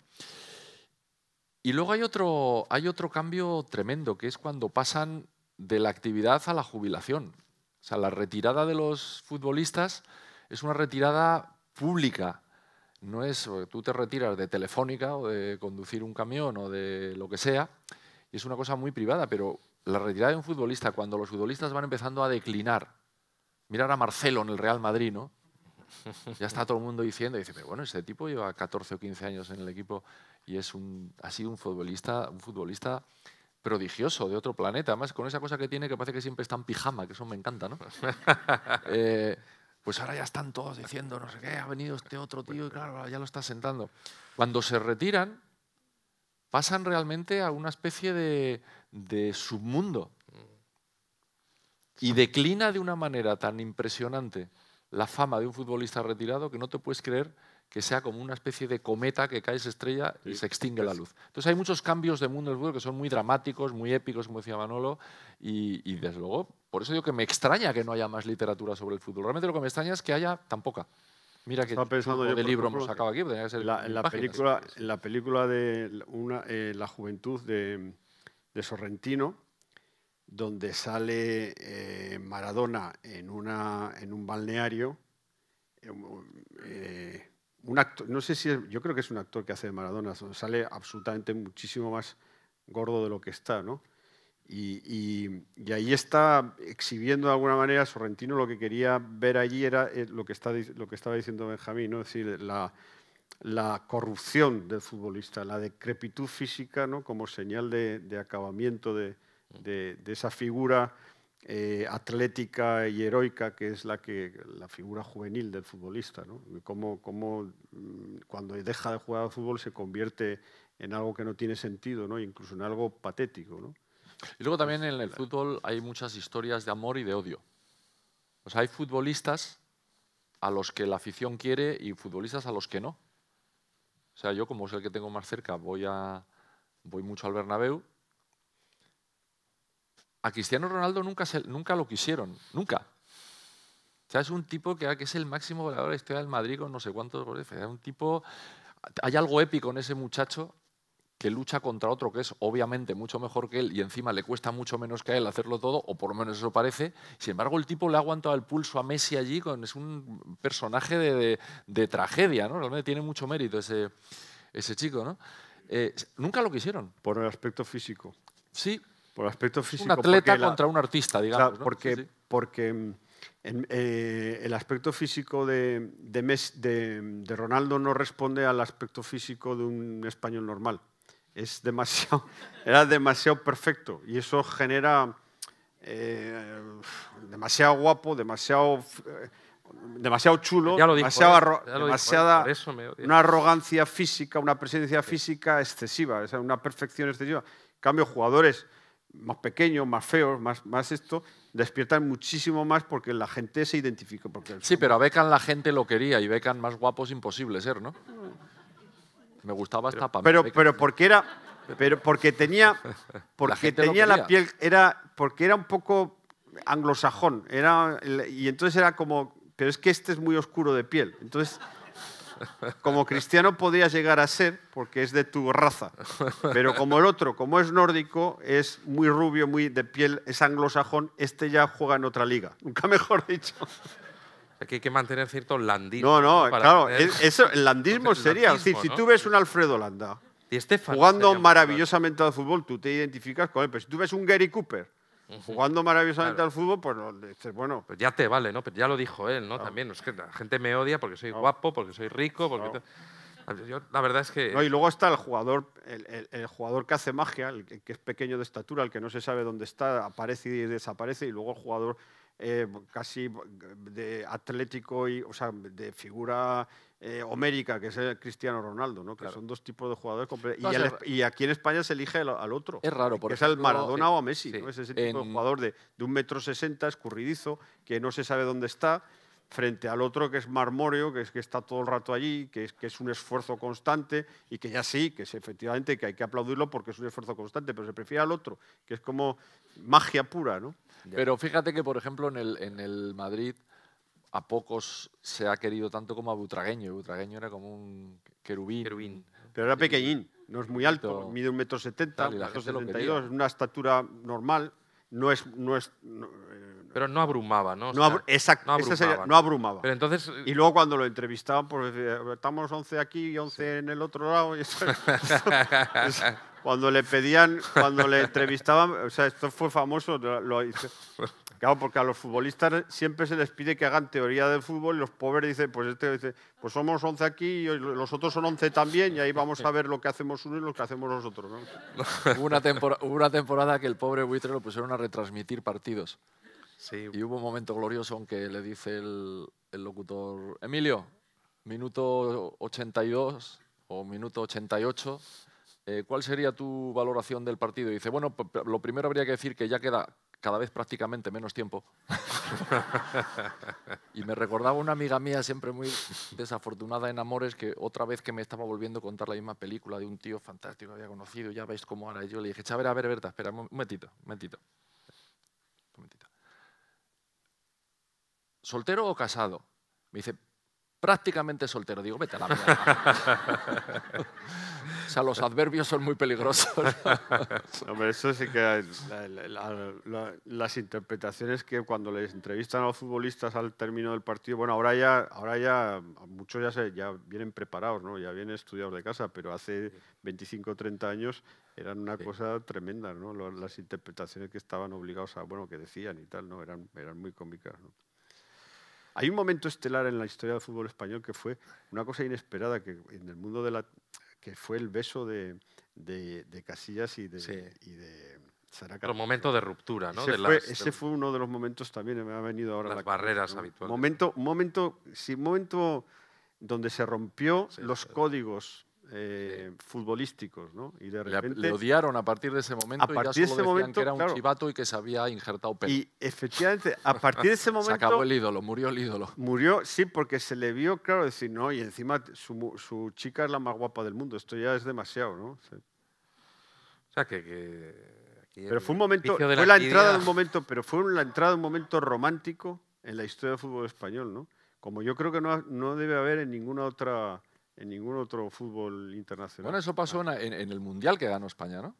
Y luego hay otro, hay otro cambio tremendo, que es cuando pasan de la actividad a la jubilación. O sea, la retirada de los futbolistas es una retirada pública. No es eh, tú te retiras de telefónica o de conducir un camión o de lo que sea. Y es una cosa muy privada, pero la retirada de un futbolista, cuando los futbolistas van empezando a declinar, mirar a Marcelo en el Real Madrid, ¿no? Ya está todo el mundo diciendo, dice, bueno, este tipo lleva 14 o 15 años en el equipo y es un, ha sido un futbolista, un futbolista prodigioso de otro planeta, además con esa cosa que tiene que parece que siempre está en pijama, que eso me encanta, ¿no? Eh, pues ahora ya están todos diciendo, no sé qué, ha venido este otro tío y claro, ya lo está sentando. Cuando se retiran, pasan realmente a una especie de, de submundo mm. y declina de una manera tan impresionante la fama de un futbolista retirado que no te puedes creer que sea como una especie de cometa que cae, esa estrella y se extingue la luz. Entonces hay muchos cambios de mundo del fútbol que son muy dramáticos, muy épicos, como decía Manolo, y, desde luego, por eso digo que me extraña que no haya más literatura sobre el fútbol. Realmente lo que me extraña es que haya tan poca. Mira que pensando yo, de libro hemos aquí. Que ser la, en, la película, la película de La eh, juventud de Sorrentino, donde sale eh, Maradona en, una, en un balneario. Eh, un eh, actor, no sé si yo creo que es un actor que hace de Maradona, sale absolutamente muchísimo más gordo de lo que está, ¿no? Y, y, ahí está exhibiendo de alguna manera Sorrentino lo que quería ver allí era lo que, está, lo que estaba diciendo Benjamín, ¿no? es decir, la, la corrupción del futbolista, la decrepitud física ¿no? como señal de, de acabamiento de, de, esa figura eh, atlética y heroica que es la, que, la figura juvenil del futbolista. ¿no? Cómo, mm, cuando deja de jugar al fútbol se convierte en algo que no tiene sentido, ¿no? incluso en algo patético. Y luego también pues, en el eh, fútbol hay muchas historias de amor y de odio. hay futbolistas a los que la afición quiere y futbolistas a los que no. O sea, yo como es el que tengo más cerca, voy, a, voy mucho al Bernabéu a Cristiano Ronaldo nunca, nunca lo quisieron, nunca. O sea, es un tipo que, que es el máximo goleador de la del Madrid con no sé cuántos goles. Es un tipo... Hay algo épico en ese muchacho que lucha contra otro que es obviamente mucho mejor que él y encima le cuesta mucho menos que a él hacerlo todo, o por lo menos eso parece. Sin embargo, el tipo le ha aguantado el pulso a Messi allí, con, es un personaje de, tragedia, ¿no? Realmente tiene mucho mérito ese, ese chico, ¿no? Eh, nunca lo quisieron. Por el aspecto físico. Sí, aspecto físico. Un atleta contra un artista, digamos. Porque, porque em, em, eh, el aspecto físico de, de, de, Ronaldo no responde al aspecto físico de un español normal. Es demasiado, era demasiado perfecto y eso genera eh, demasiado guapo, demasiado, eh, demasiado chulo, ya lo demasiada, una arrogancia física, una presencia física excesiva, una perfección excesiva. En cambio, jugadores más pequeños, más feos, más, más esto, despiertan muchísimo más porque la gente se identifica. Porque sí, pero a becan la gente lo quería y becan más guapos imposible ser, ¿no? Me gustaba esta Pamela. Pero, pero porque era... Pero porque tenía, porque la tenía la piel, era, porque era un poco anglosajón, era, y entonces era como, pero es que este es muy oscuro de piel, entonces como cristiano podrías llegar a ser, porque es de tu raza, pero como el otro, como es nórdico, es muy rubio, muy de piel, es anglosajón, este ya juega en otra liga, nunca mejor dicho. Aquí hay que mantener cierto landismo. No, no, claro, eso, el landismo sería, si, si tú ves un Alfredo Landa jugando maravillosamente al fútbol, tú te identificas con él, pero si tú ves un Gary Cooper jugando maravillosamente al fútbol, pues bueno. Pues ya te vale, ¿no? Pero ya lo dijo él, ¿no? También, es que la gente me odia porque soy guapo, porque soy rico, porque. la verdad es que... No, y luego está el jugador, el, jugador que hace magia, el que es pequeño de estatura, el que no se sabe dónde está, aparece y desaparece, y luego el jugador eh, casi de atlético y, o sea, de figura eh, homérica, que es el Cristiano Ronaldo, ¿no? que son dos tipos de jugadores. y, aquí en España se elige al, otro. Es raro, porque es el Maradona eh, o a Messi. ¿no? Es ese tipo de jugador de, de un metro sesenta, escurridizo, que no se sabe dónde está, frente al otro que es marmóreo, que es que está todo el rato allí, que es, que es un esfuerzo constante y que ya sí, que es efectivamente que hay que aplaudirlo porque es un esfuerzo constante, pero se prefiere al otro, que es como magia pura, ¿no? Pero fíjate que, por ejemplo, en el, en el Madrid a pocos se ha querido tanto como a Butragueño. Butragueño era como un querubín. Pero era pequeñín, no es muy alto, mide un metro setenta, una estatura normal, no es, no es, pero no abrumaba, ¿no? no exacto, no abrumaba. Pero entonces... Eh, y luego cuando lo entrevistaban, pues estamos 11 aquí y 11 en el otro lado. cuando le pedían, cuando le entrevistaban, o sea, esto fue famoso. Lo, claro, porque a los futbolistas siempre se les pide que hagan teoría del fútbol y los pobres dicen, pues este dice, pues somos 11 aquí y los otros son 11 también y ahí vamos a ver lo que hacemos uno y lo que hacemos nosotros. una temporada, hubo una temporada que el pobre buitre lo pusieron a retransmitir partidos y hubo un momento glorioso aunque le dice el, locutor, Emilio, minuto 82 o minuto 88, eh, ¿cuál sería tu valoración del partido? Y dice, bueno, lo primero habría que decir que ya queda cada vez prácticamente menos tiempo. y me recordaba una amiga mía siempre muy desafortunada en amores que otra vez que me estaba volviendo a contar la misma película de un tío fantástico que había conocido, ya veis cómo Y yo le dije, a ver, a ver, Berta, espera un momentito, ¿soltero o casado? Me dice, prácticamente soltero. Digo, vete a la mierda. o sea, los adverbios son muy peligrosos. Hombre, eso sí que las interpretaciones que cuando les entrevistan a los futbolistas al término del partido, bueno, ahora ya, ahora ya muchos ya, se, ya vienen preparados, ¿no? ya vienen estudiados de casa, pero hace 25 o 30 años eran una cosa tremenda, ¿no? las interpretaciones que estaban obligados a, bueno, que decían y tal, ¿no? eran, eran muy cómicas. ¿no? Hay un momento estelar en la historia del fútbol español que fue una cosa inesperada, que en el mundo de la que fue el beso de, de, Casillas y de, y de Saracas. Los de ruptura, ¿no? Ese, fue, uno de los momentos también, me ha venido ahora... Las barreras habituales. Momento, momento, sí, momento donde se rompió los códigos eh, futbolísticos, ¿no? Y de repente, le, odiaron a partir de ese momento y ya solo ese que era un chivato y que se había injertado pelo. Y efectivamente, a partir de ese momento... se acabó el ídolo, murió el ídolo. Murió, sí, porque se le vio, claro, decir, no, y encima su, chica es la más guapa del mundo, esto ya es demasiado, ¿no? O sea, que... pero fue un momento, fue la, entrada de un momento, pero fue la entrada de un momento romántico en la historia del fútbol español, ¿no? Como yo creo que no, no debe haber en ninguna otra en ningún otro fútbol internacional. Bueno, eso pasó en, el Mundial que ganó España, ¿no?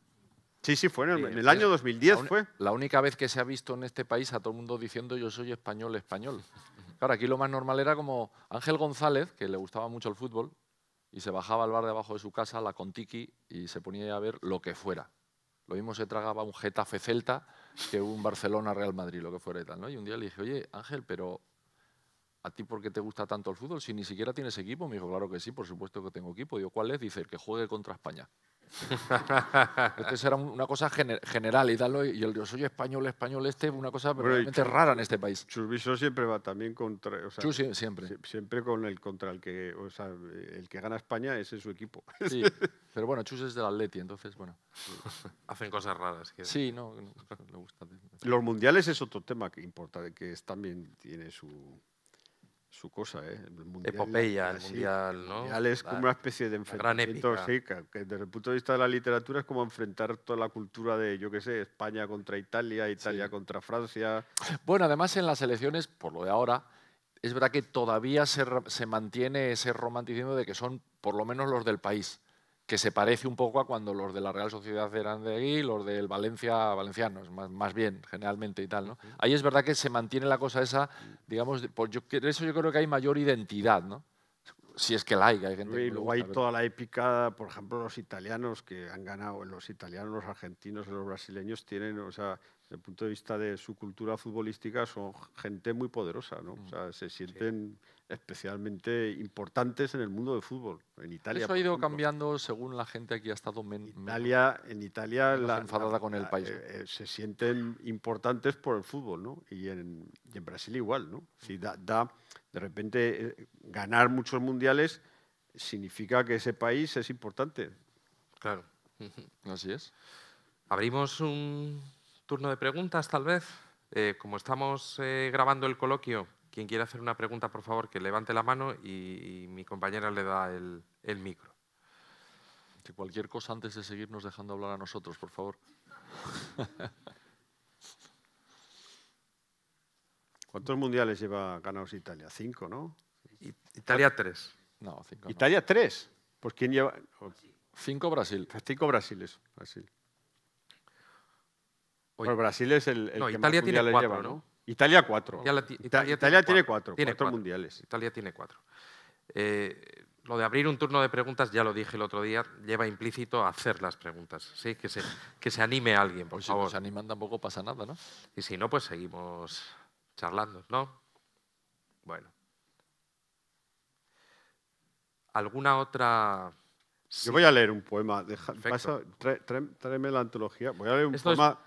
Sí, sí, fue en el, año 2010 fue. La única vez que se ha visto en este país a todo el mundo diciendo yo soy español, español. Claro, aquí lo más normal era como Ángel González, que le gustaba mucho el fútbol, y se bajaba al bar de abajo de su casa, la Contiki, y se ponía a ver lo que fuera. Lo mismo se tragaba un Getafe Celta que un Barcelona Real Madrid, lo que fuera y tal. ¿no? Y un día le dije, oye, Ángel, pero ¿a ti por qué te gusta tanto el fútbol si ni siquiera tienes equipo? Me dijo, claro que sí, por supuesto que tengo equipo. yo, ¿cuál es? Dice, el que juegue contra España. Entonces era una cosa general y, y el yo soy español, español este, una cosa realmente rara en este país. Chusviso siempre va también contra... Chus, siempre. Siempre con el contra el que... O sea, el que gana España es en su equipo. Sí, pero bueno, Chus es del Atleti, entonces bueno. Hacen cosas raras. Sí, no, no, gusta. Los mundiales es otro tema que importa, que también tiene su su cosa, ¿eh? Epopeya, ¿no? es como una especie de enfrentamiento, sí, que desde el punto de vista de la literatura es como enfrentar toda la cultura de, yo qué sé, España contra Italia, Italia contra Francia. Bueno, además en las elecciones, por lo de ahora, es verdad que todavía se mantiene ese romanticismo de que son por lo menos los del país que se parece un poco a cuando los de la Real Sociedad eran de ahí, los del Valencia, valencianos, más, más bien, generalmente y tal. ¿no? Ahí es verdad que se mantiene la cosa esa, digamos, por pues, eso yo creo que hay mayor identidad, ¿no? Si es que la hay, hay gente luego hay toda la épica, por ejemplo, los italianos que han ganado, los italianos, los argentinos, los brasileños tienen, o sea, desde el punto de vista de su cultura futbolística, son gente muy poderosa, ¿no? O mm. sea, se sienten especialmente importantes en el mundo del fútbol. En Italia. Eso ha ido cambiando según la gente aquí ha estado en Italia la, enfadada con el país. Eh, eh, se sienten importantes por el fútbol, ¿no? Y en, Brasil igual, ¿no? Si da, de repente eh, ganar muchos mundiales significa que ese país es importante. Claro. Así es. Abrimos un turno de preguntas, tal vez. como estamos grabando el coloquio, quien quiera hacer una pregunta, por favor, que levante la mano y, mi compañera le da el, micro. cualquier cosa antes de seguirnos dejando hablar a nosotros, por favor. ¿Cuántos mundiales lleva ganados Italia? Cinco, ¿no? Italia tres. No, cinco. ¿Italia tres? Pues ¿quién lleva? Cinco Brasil. Cinco Brasiles. eso. Brasil. Pues Brasil es el, no, que Italia tiene ¿no? Italia cuatro. Italia, tiene, cuatro, cuatro, mundiales. Italia tiene cuatro. Eh, lo de abrir un turno de preguntas, ya lo dije el otro día, lleva implícito a hacer las preguntas. ¿sí? Que, se, que se anime a alguien, por pues favor. Si se animan tampoco pasa nada, ¿no? Y si no, pues seguimos charlando, ¿no? Bueno. ¿Alguna otra...? Yo voy a leer un poema. tráeme la antología. Voy a leer un poema...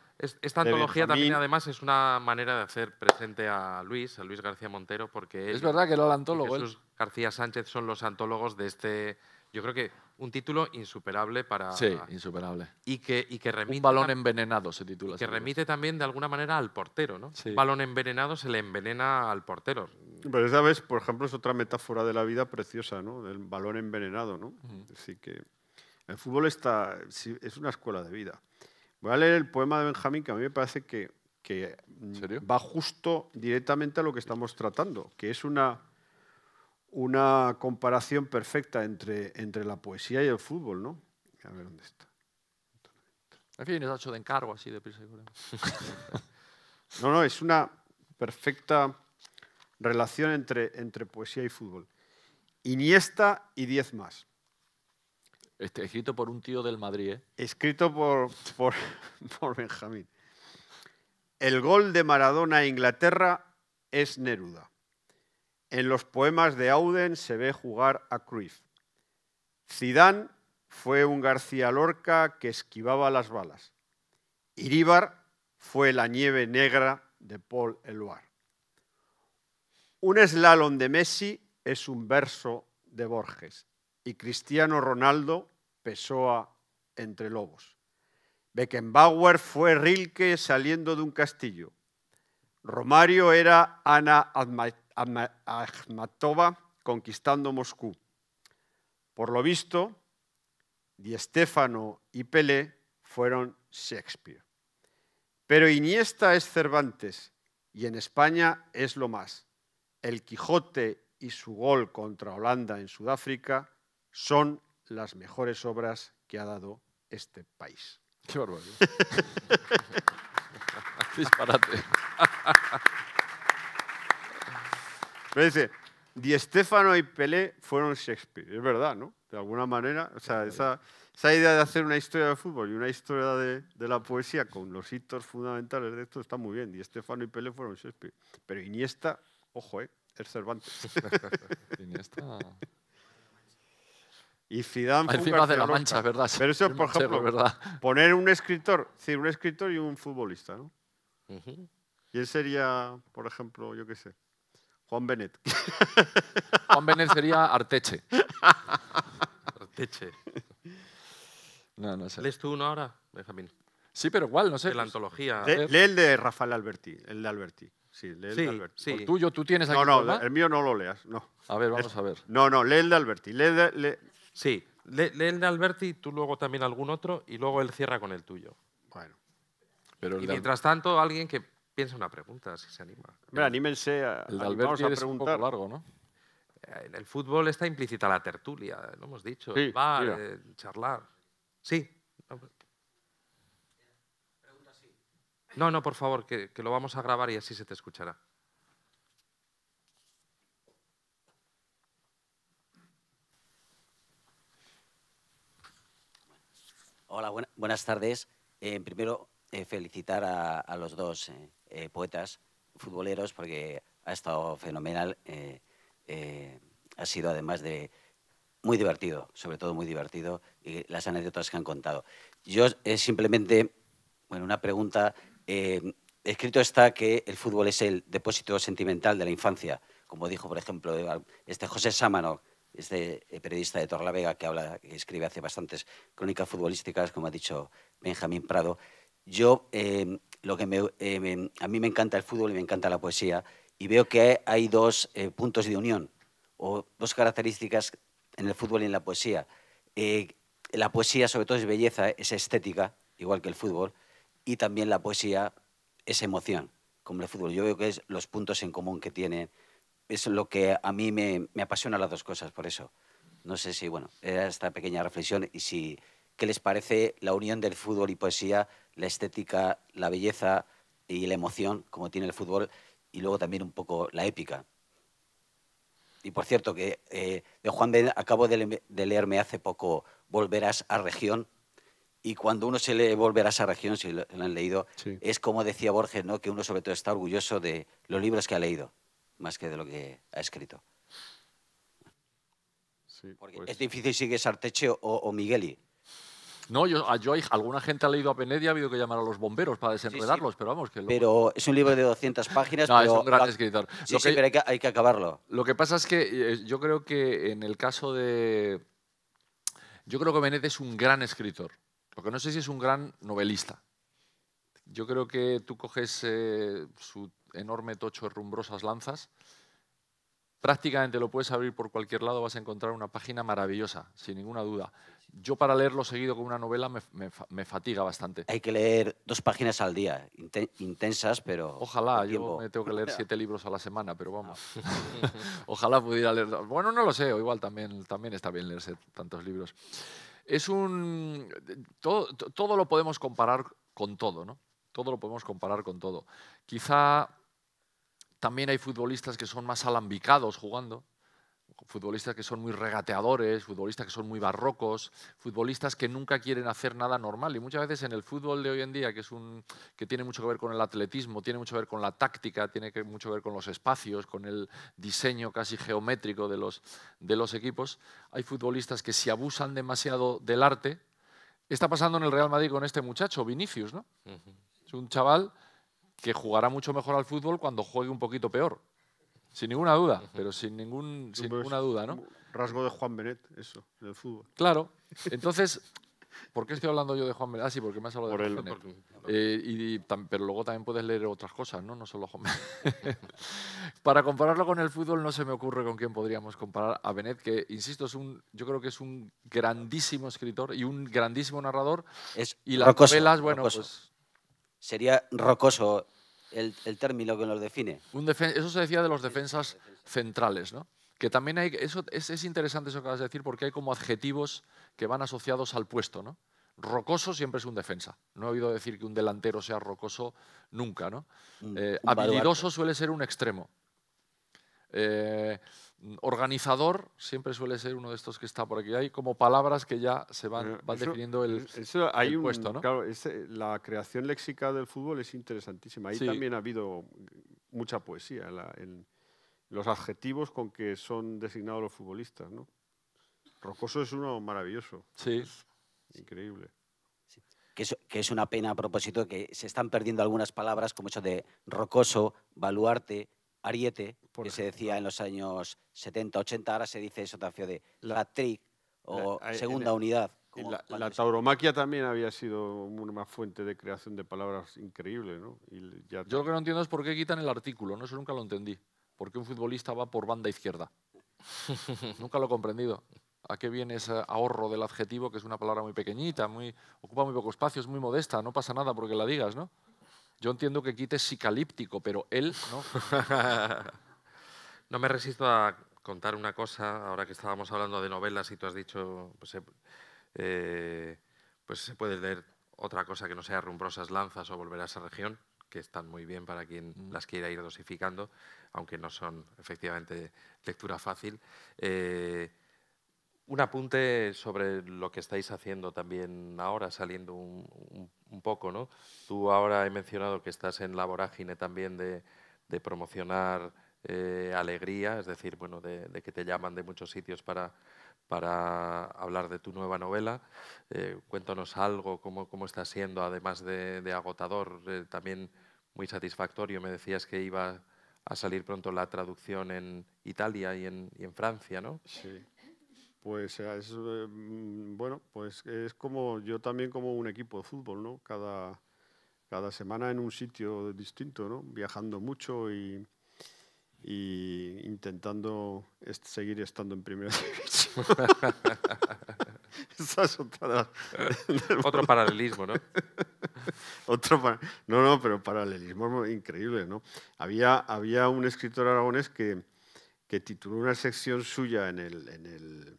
Esta antología también, además, es una manera de hacer presente a Luis, a Luis García Montero, porque él, Es verdad que lo era antólogo. Jesús ¿eh? García Sánchez son los antólogos de este. Yo creo que un título insuperable para. Sí, insuperable. Y que, y que remite. Un balón envenenado se titula. Que remite también de alguna manera al portero, ¿no? Sí. Un balón envenenado se le envenena al portero. Pero esa vez, por ejemplo, es otra metáfora de la vida preciosa, ¿no? Del balón envenenado, ¿no? Así que. El fútbol está, es una escuela de vida. Voy a leer el poema de Benjamín, que a mí me parece que, mm, va justo directamente a lo que estamos tratando, que es una, comparación perfecta entre, la poesía y el fútbol, ¿no? A ver dónde está. En fin, es hecho de encargo así de prisa No, no, es una perfecta relación entre poesía y fútbol. Iniesta y diez más. Este, escrito por un tío del Madrid, ¿eh? Escrito por, por, Benjamín. El gol de Maradona a Inglaterra es Neruda. En los poemas de Auden se ve jugar a Cruyff. Zidane fue un García Lorca que esquivaba las balas. Iríbar fue la nieve negra de Paul Eluard. Un slalom de Messi es un verso de Borges y Cristiano Ronaldo Pessoa entre lobos. Beckenbauer fue Rilke saliendo de un castillo. Romario era Ana Akhmatova conquistando Moscú. Por lo visto, Di y Pelé fueron Shakespeare. Pero Iniesta es Cervantes y en España es lo más. El Quijote y su gol contra Holanda en Sudáfrica son las mejores obras que ha dado este país. Qué barbaridad. Disparate. Me dice, Di Stefano y Pelé fueron Shakespeare. Es verdad, ¿no? De alguna manera, o sea, esa, idea de hacer una historia de fútbol y una historia de, la poesía con los hitos fundamentales de esto está muy bien. Di Stefano y Pelé fueron Shakespeare. Pero Iniesta, ojo, ¿eh? El Cervantes. Iniesta. Y Zidane Encima de la mancha, ¿verdad? Pero eso, por ejemplo, poner un escritor, un escritor y un futbolista, ¿no? Y él sería, por ejemplo, yo qué sé, Juan Benet. Juan Benet sería Arteche. Arteche. No, no sé. ¿Lees tú uno ahora, Benjamín? Sí, pero igual, no sé. la antología. lee el de Rafael Alberti, el de Alberti. Sí, lee el de Alberti. tuyo, tú tienes aquí. No, no, el mío no lo leas, no. A ver, vamos a ver. No, no, lee el de Alberti. Lee, Sí, lee, el de Alberti, tú luego también algún otro y luego él cierra con el tuyo. Bueno. y mientras tanto, alguien que piensa una pregunta, si se anima. Mira, anímense a, el de Alberti Es un poco largo, ¿no? Eh, en el fútbol está implícita la tertulia, lo hemos dicho. Sí, Va, eh, charlar. Pues. Sí. No, no, por favor, que, que lo vamos a grabar y así se te escuchará. Hola, buenas tardes. Eh, primero, eh, felicitar a, los dos eh, poetas futboleros porque ha estado fenomenal. ha sido además de muy divertido, sobre todo muy divertido, y las anécdotas que han contado. Yo simplemente, bueno, una pregunta. escrito está que el fútbol es el depósito sentimental de la infancia, como dijo, por ejemplo, este José Sámano, este eh, periodista de Torlavega que habla, que escribe hace bastantes crónicas futbolísticas, como ha dicho Benjamín Prado. Yo, em, lo que em, em, a mí me encanta el fútbol y me encanta la poesía, y veo que hay dos eh, puntos de unión, o dos características en el fútbol y en la poesía. Eh, la poesía, sobre todo, es belleza, es estética, igual que el fútbol, y también la poesía es emoción, como el fútbol. Yo veo que es los puntos en común que tiene es lo que a mí me, apasiona las dos cosas, por eso. No sé si, bueno, era esta pequeña reflexión y si, ¿qué les parece la unión del fútbol y poesía, la estética, la belleza y la emoción como tiene el fútbol y luego también un poco la épica? Y por cierto, que eh, de Juan acabo de, leerme hace poco Volverás a Región. Y cuando uno se lee Volverás a Región, si lo, han leído, es como decía Borges, ¿no? que uno sobre todo está orgulloso de los libros que ha leído más que de lo que ha escrito. Pues es difícil si es Arteche o, Migueli. No, yo, ah, alguna gente ha leído a Pened y ha habido que llamar a los bomberos para desenredarlos, pero vamos que... Pero es un libro de 200 páginas. pero es un gran escritor. Sí, sí, pero hay que, acabarlo. Lo que pasa es que eh, yo creo que en el caso de... Yo creo que Benet es un gran escritor. Porque no sé si es un gran novelista. Yo creo que tú coges eh, su enorme tocho de rumbrosas lanzas. Prácticamente lo puedes abrir por cualquier lado, vas a encontrar una página maravillosa, sin ninguna duda. Yo para leerlo seguido con una novela me, fatiga bastante. Hay que leer dos páginas al día, intensas, pero... Ojalá, yo me tengo que leer siete libros a la semana, pero vamos. Ah. Ojalá pudiera leer... Bueno, no lo sé, o igual también, también está bien leerse tantos libros. Es un... Todo, todo lo podemos comparar con todo, ¿no? Todo lo podemos comparar con todo. Quizá también hay futbolistas que son más alambicados jugando, futbolistas que son muy regateadores, futbolistas que son muy barrocos, futbolistas que nunca quieren hacer nada normal. Y muchas veces en el fútbol de hoy en día, que, es un, que tiene mucho que ver con el atletismo, tiene mucho que ver con la táctica, tiene mucho que ver con los espacios, con el diseño casi geométrico de los, de los equipos, hay futbolistas que si abusan demasiado del arte, está pasando en el Real Madrid con este muchacho, Vinicius, ¿no? Es un chaval que jugará mucho mejor al fútbol cuando juegue un poquito peor. Sin ninguna duda, pero sin, ningún, sin ninguna duda, ¿no? Rasgo de Juan Benet, eso, del fútbol. Claro. Entonces, ¿por qué estoy hablando yo de Juan Benet? Ah, sí, porque me has hablado de Benet. Eh, pero luego también puedes leer otras cosas, ¿no? No solo Juan Benet. Para compararlo con el fútbol no se me ocurre con quién podríamos comparar a Benet, que, insisto, es un, yo creo que es un grandísimo escritor y un grandísimo narrador. y las novelas, bueno, pues sería rocoso el, término que nos define. eso se decía de los defensas centrales, ¿no? Que también hay, eso, es, interesante eso que vas a decir porque hay como adjetivos que van asociados al puesto, ¿no? Rocoso siempre es un defensa. No he oído decir que un delantero sea rocoso nunca, ¿no? Eh, habilidoso suele ser un extremo. Eh, mm, organizador siempre suele ser uno de estos que está por aquí. Hay como palabras que ya se van, definiendo el, la creación léxica del fútbol es interesantísima. Ahí también ha habido mucha poesía en, los adjetivos con que son designados los futbolistas, Rocoso es uno maravilloso. Sí. increíble. Que, es, que es una pena a propósito que se están perdiendo algunas palabras como eso de rocoso, baluarte, ariete, porque que se decía en los años 70, 80, ahora se dice eso de la trick o segunda unidad. la, tauromaquia también había sido una fuente de creación de palabras increíble, ¿no? Yo lo que no entiendo es por qué quitan el artículo, no eso nunca lo entendí. ¿Por qué un futbolista va por banda izquierda? nunca lo he comprendido. ¿A qué viene ese ahorro del adjetivo, que es una palabra muy pequeñita, muy, ocupa muy poco espacio, es muy modesta, no pasa nada porque la digas, ¿no? Yo entiendo que quite es psicalíptico, pero él no. no me resisto a contar una cosa, ahora que estábamos hablando de novelas y tú has dicho, pues, eh, pues, se puede leer otra cosa que no sea Rumbrosas Lanzas o Volver a esa región, que están muy bien para quien mm. las quiera ir dosificando, aunque no son efectivamente lectura fácil. Eh, un apunte sobre lo que estáis haciendo también ahora, saliendo un, poco, ¿no? Tú ahora he mencionado que estás en la vorágine también de, promocionar eh, alegría, es decir, bueno, de, que te llaman de muchos sitios para, hablar de tu nueva novela. Eh, cuéntanos algo, cómo, está siendo, además de, agotador, eh, también muy satisfactorio. Me decías que iba a salir pronto la traducción en Italia y en, y en Francia, ¿no? Sí pues eh, es, eh, mm, bueno, pues es como yo también como un equipo de fútbol, ¿no? Cada, cada semana en un sitio distinto, ¿no? Viajando mucho y, y intentando seguir estando en primera división. Otro paralelismo, ¿no? Otro no, no, pero paralelismo increíble, ¿no? Había, había un escritor aragonés que, que tituló una sección suya en el, en el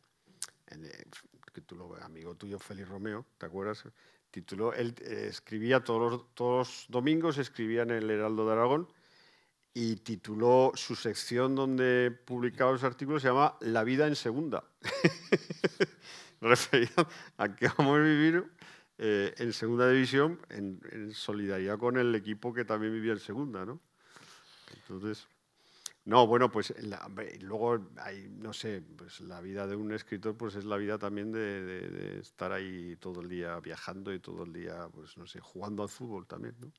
eh, que tú amigo tuyo Félix Romeo, ¿te acuerdas? Tituló, él eh, escribía todos los, todos domingos, escribía en el Heraldo de Aragón y tituló su sección donde publicaba los artículos, se llama La vida en segunda. Referido a que vamos a vivir eh, en segunda división en, solidaridad con el equipo que también vivía en segunda, ¿no? Entonces... No, bueno, pues luego hay, no sé, pues la vida de un escritor pues es la vida también de, estar ahí todo el día viajando y todo el día, pues no sé, jugando al fútbol también, ¿no?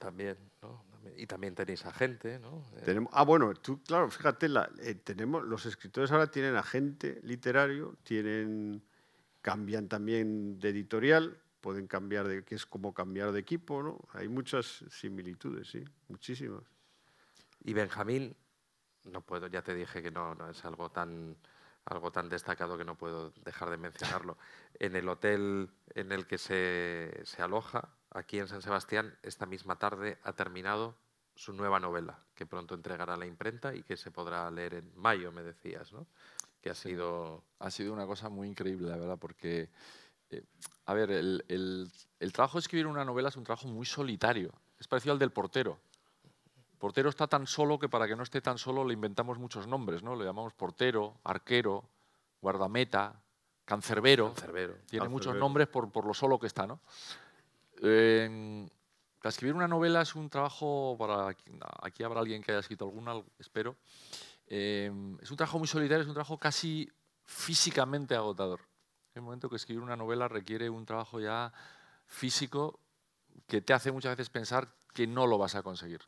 También, ¿no? Y también tenéis agente, ¿no? Eh, tenemos, ah, bueno, tú, claro, fíjate, eh, tenemos, los escritores ahora tienen agente literario, tienen, cambian también de editorial, pueden cambiar de, que es como cambiar de equipo, ¿no? Hay muchas similitudes, sí, muchísimas. Y Benjamín, no puedo, ya te dije que no, no es algo tan, algo tan destacado que no puedo dejar de mencionarlo. En el hotel en el que se, aloja, aquí en San Sebastián, esta misma tarde ha terminado su nueva novela, que pronto entregará a la imprenta y que se podrá leer en mayo, me decías, ¿no? Que ha sido... Ha sido una cosa muy increíble, verdad, porque... Eh, a ver, el, el trabajo de escribir una novela es un trabajo muy solitario. Es parecido al del portero. Portero está tan solo que para que no esté tan solo le inventamos muchos nombres, ¿no? Le llamamos portero, arquero, guardameta, cancerbero. Tiene muchos nombres por, por, lo solo que está, ¿no? Em, escribir una novela es un trabajo para... Aquí habrá alguien que haya escrito alguna, espero. Em, es un trabajo muy solitario, es un trabajo casi físicamente agotador. el momento que escribir una novela requiere un trabajo ya físico que te hace muchas veces pensar que no lo vas a conseguir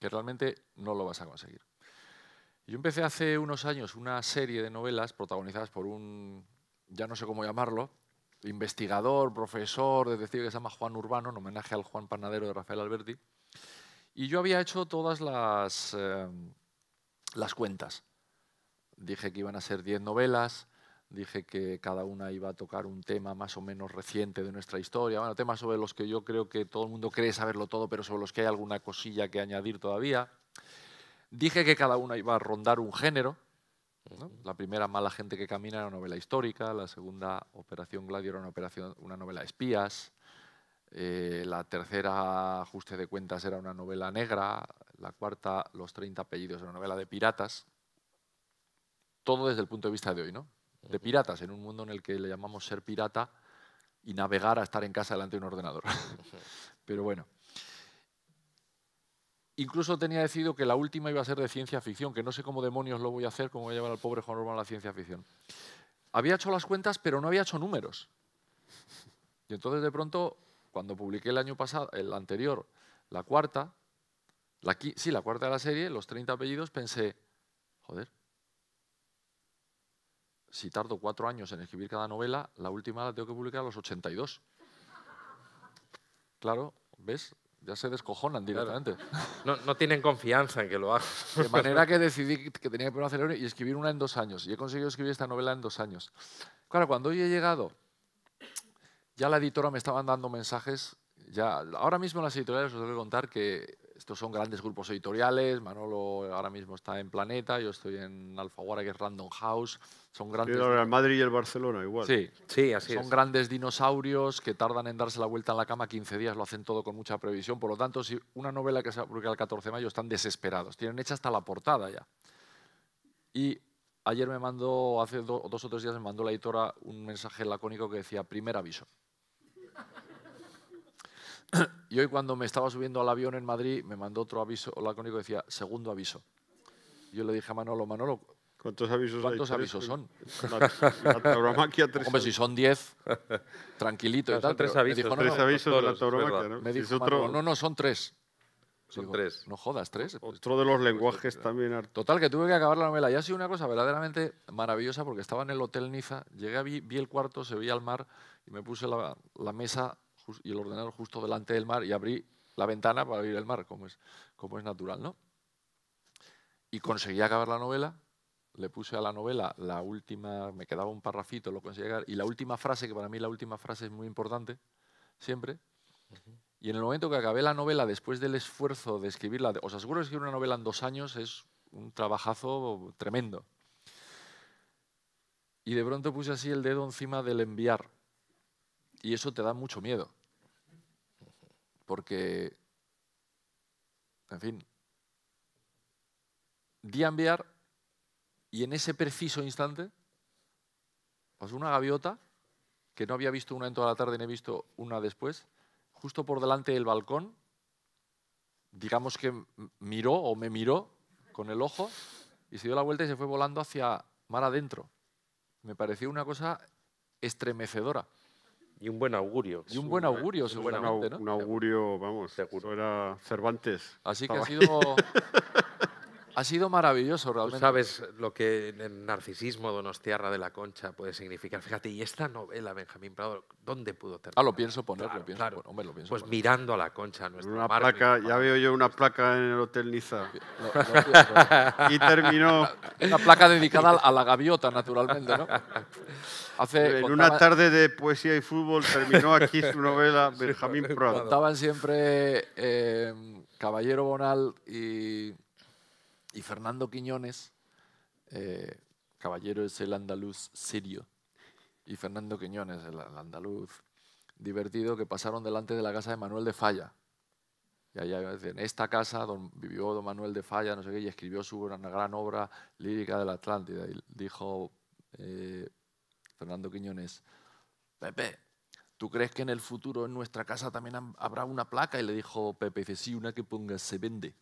que realmente no lo vas a conseguir. Yo empecé hace unos años una serie de novelas protagonizadas por un, ya no sé cómo llamarlo, investigador, profesor, de decir que se llama Juan Urbano, en homenaje al Juan Panadero de Rafael Alberti. Y yo había hecho todas las, eh, las cuentas. Dije que iban a ser 10 novelas, dije que cada una iba a tocar un tema más o menos reciente de nuestra historia, bueno, temas sobre los que yo creo que todo el mundo cree saberlo todo, pero sobre los que hay alguna cosilla que añadir todavía. Dije que cada una iba a rondar un género. La primera, Mala gente que camina, era una novela histórica. La segunda, Operación Gladio, era una, operación, una novela de espías. Eh, la tercera, Ajuste de cuentas, era una novela negra. La cuarta, Los 30 apellidos, era una novela de piratas. Todo desde el punto de vista de hoy, ¿no? de piratas, en un mundo en el que le llamamos ser pirata y navegar a estar en casa delante de un ordenador. Pero bueno. Incluso tenía decidido que la última iba a ser de ciencia ficción, que no sé cómo demonios lo voy a hacer, cómo voy a llevar al pobre Juan Román a la ciencia ficción. Había hecho las cuentas, pero no había hecho números. Y entonces de pronto, cuando publiqué el año pasado, el anterior, la cuarta, la, sí, la cuarta de la serie, los 30 apellidos, pensé, joder, si tardo cuatro años en escribir cada novela, la última la tengo que publicar a los 82. Claro, ¿ves? Ya se descojonan directamente. No, tienen confianza en que lo haga. De manera que decidí que tenía que poner a y escribir una en dos años. Y he conseguido escribir esta novela en dos años. Claro, cuando hoy he llegado, ya la editora me estaba dando mensajes. Ya, ahora mismo las editoriales os voy contar que estos son grandes grupos editoriales. Manolo ahora mismo está en Planeta, yo estoy en Alfaguara, que es Random House. Son grandes. el Madrid y el Barcelona igual. Sí, así Son grandes dinosaurios que tardan en darse la vuelta en la cama 15 días, lo hacen todo con mucha previsión. Por lo tanto, si una novela que se publica el 14 de mayo están desesperados. Tienen hecha hasta la portada ya. Y ayer me mandó, hace dos o tres días, me mandó la editora un mensaje lacónico que decía: primer aviso y hoy cuando me estaba subiendo al avión en Madrid me mandó otro aviso lacónico conmigo, decía, segundo aviso. Yo le dije a Manolo, Manolo, ¿Cuántos avisos, ¿Cuántos avisos son? La, tauromaquia, tres Hombre, si son diez, tranquilito. y tal, tres avisos. de la tauromaquia, ¿no? no, no, son tres. Son tres. No jodas, tres. Otro de los lenguajes también. Total, que tuve que acabar la novela. Y ha sido una cosa verdaderamente maravillosa porque estaba en el Hotel Niza, llegué, vi, el cuarto, se veía al mar y me puse la mesa y el ordenador justo delante del mar y abrí la ventana para abrir el mar, como es, como es natural, ¿no? Y conseguí acabar la novela, le puse a la novela la última, me quedaba un parrafito, lo conseguí acabar, y la última frase, que para mí la última frase es muy importante, siempre, Y en el momento que acabé la novela, después del esfuerzo de escribirla, os aseguro que escribir una novela en dos años es un trabajazo tremendo. Y de pronto puse así el dedo encima del enviar. Y eso te da mucho miedo porque, en fin, di a enviar y en ese preciso instante pasó pues una gaviota que no había visto una en toda la tarde ni he visto una después, justo por delante del balcón, digamos que miró o me miró con el ojo y se dio la vuelta y se fue volando hacia mar adentro. Me pareció una cosa estremecedora. Y un buen augurio. Y un buen augurio, un, seguramente, Un augurio, vamos, Seguro. eso era Cervantes. Así que ha sido... Ha sido maravilloso realmente. sabes lo que el narcisismo donostiarra de la concha puede significar. Fíjate, y esta novela, Benjamín Prado, ¿dónde pudo terminar? Ah, lo pienso poner, lo pienso, poner, Pues mirando a la concha. Nuestra una placa, ya veo yo una placa en el Hotel Niza. y terminó... Una placa dedicada a la gaviota, naturalmente, ¿no? en una tarde de poesía y fútbol terminó aquí su novela Benjamín Prado. Contaban siempre eh, Caballero Bonal y y Fernando Quiñones, eh, caballero es el andaluz serio. y Fernando Quiñones, el, andaluz divertido, que pasaron delante de la casa de Manuel de Falla. Y allá en esta casa donde vivió don Manuel de Falla, no sé qué, y escribió su gran, obra lírica de la Atlántida. Y dijo eh, Fernando Quiñones, Pepe, ¿tú crees que en el futuro en nuestra casa también habrá una placa? Y le dijo Pepe, dice, sí, una que ponga se vende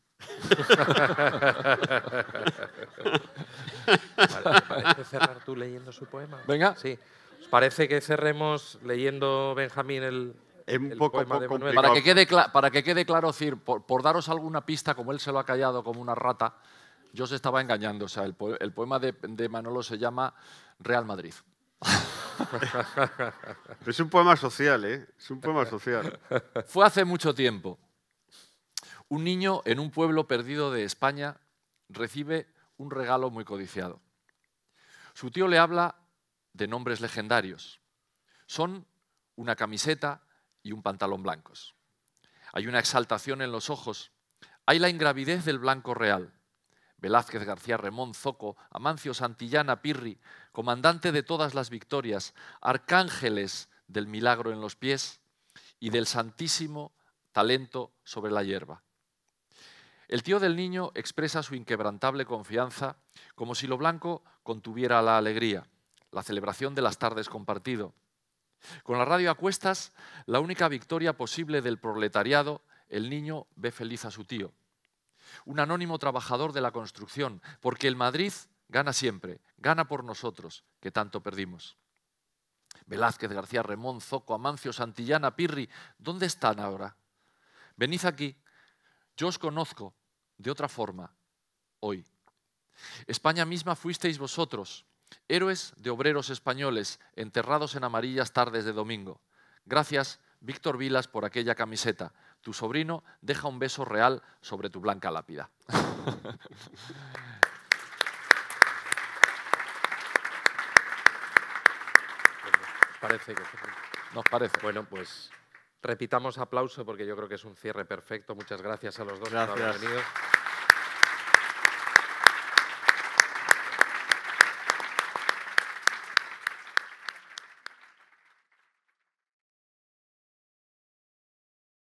parece poema? Venga. Sí. parece que cerremos leyendo Benjamín el, poema para, que quede para que quede claro, por, daros alguna pista, como él se lo ha callado como una rata, yo os estaba engañando. O sea, el, poema de, de, Manolo se llama Real Madrid. es un poema social, ¿eh? Es un poema social. Fue hace mucho tiempo. Un niño en un pueblo perdido de España recibe un regalo muy codiciado. Su tío le habla de nombres legendarios. Son una camiseta y un pantalón blancos. Hay una exaltación en los ojos. Hay la ingravidez del blanco real. Velázquez García Remón Zoco, Amancio Santillana Pirri, comandante de todas las victorias, arcángeles del milagro en los pies y del santísimo talento sobre la hierba. El tío del niño expresa su inquebrantable confianza como si lo blanco contuviera la alegría, la celebración de las tardes compartido. Con la radio a cuestas, la única victoria posible del proletariado, el niño ve feliz a su tío. Un anónimo trabajador de la construcción, porque el Madrid gana siempre, gana por nosotros, que tanto perdimos. Velázquez, García Remón, Zoco, Amancio, Santillana, Pirri, ¿dónde están ahora? Venid aquí, yo os conozco, de otra forma hoy. España misma fuisteis vosotros, héroes de obreros españoles enterrados en amarillas tardes de domingo. Gracias, Víctor Vilas, por aquella camiseta. Tu sobrino deja un beso real sobre tu blanca lápida. Parece que... Nos parece. Bueno, pues Repitamos aplauso porque yo creo que es un cierre perfecto. Muchas gracias a los dos por haber venido.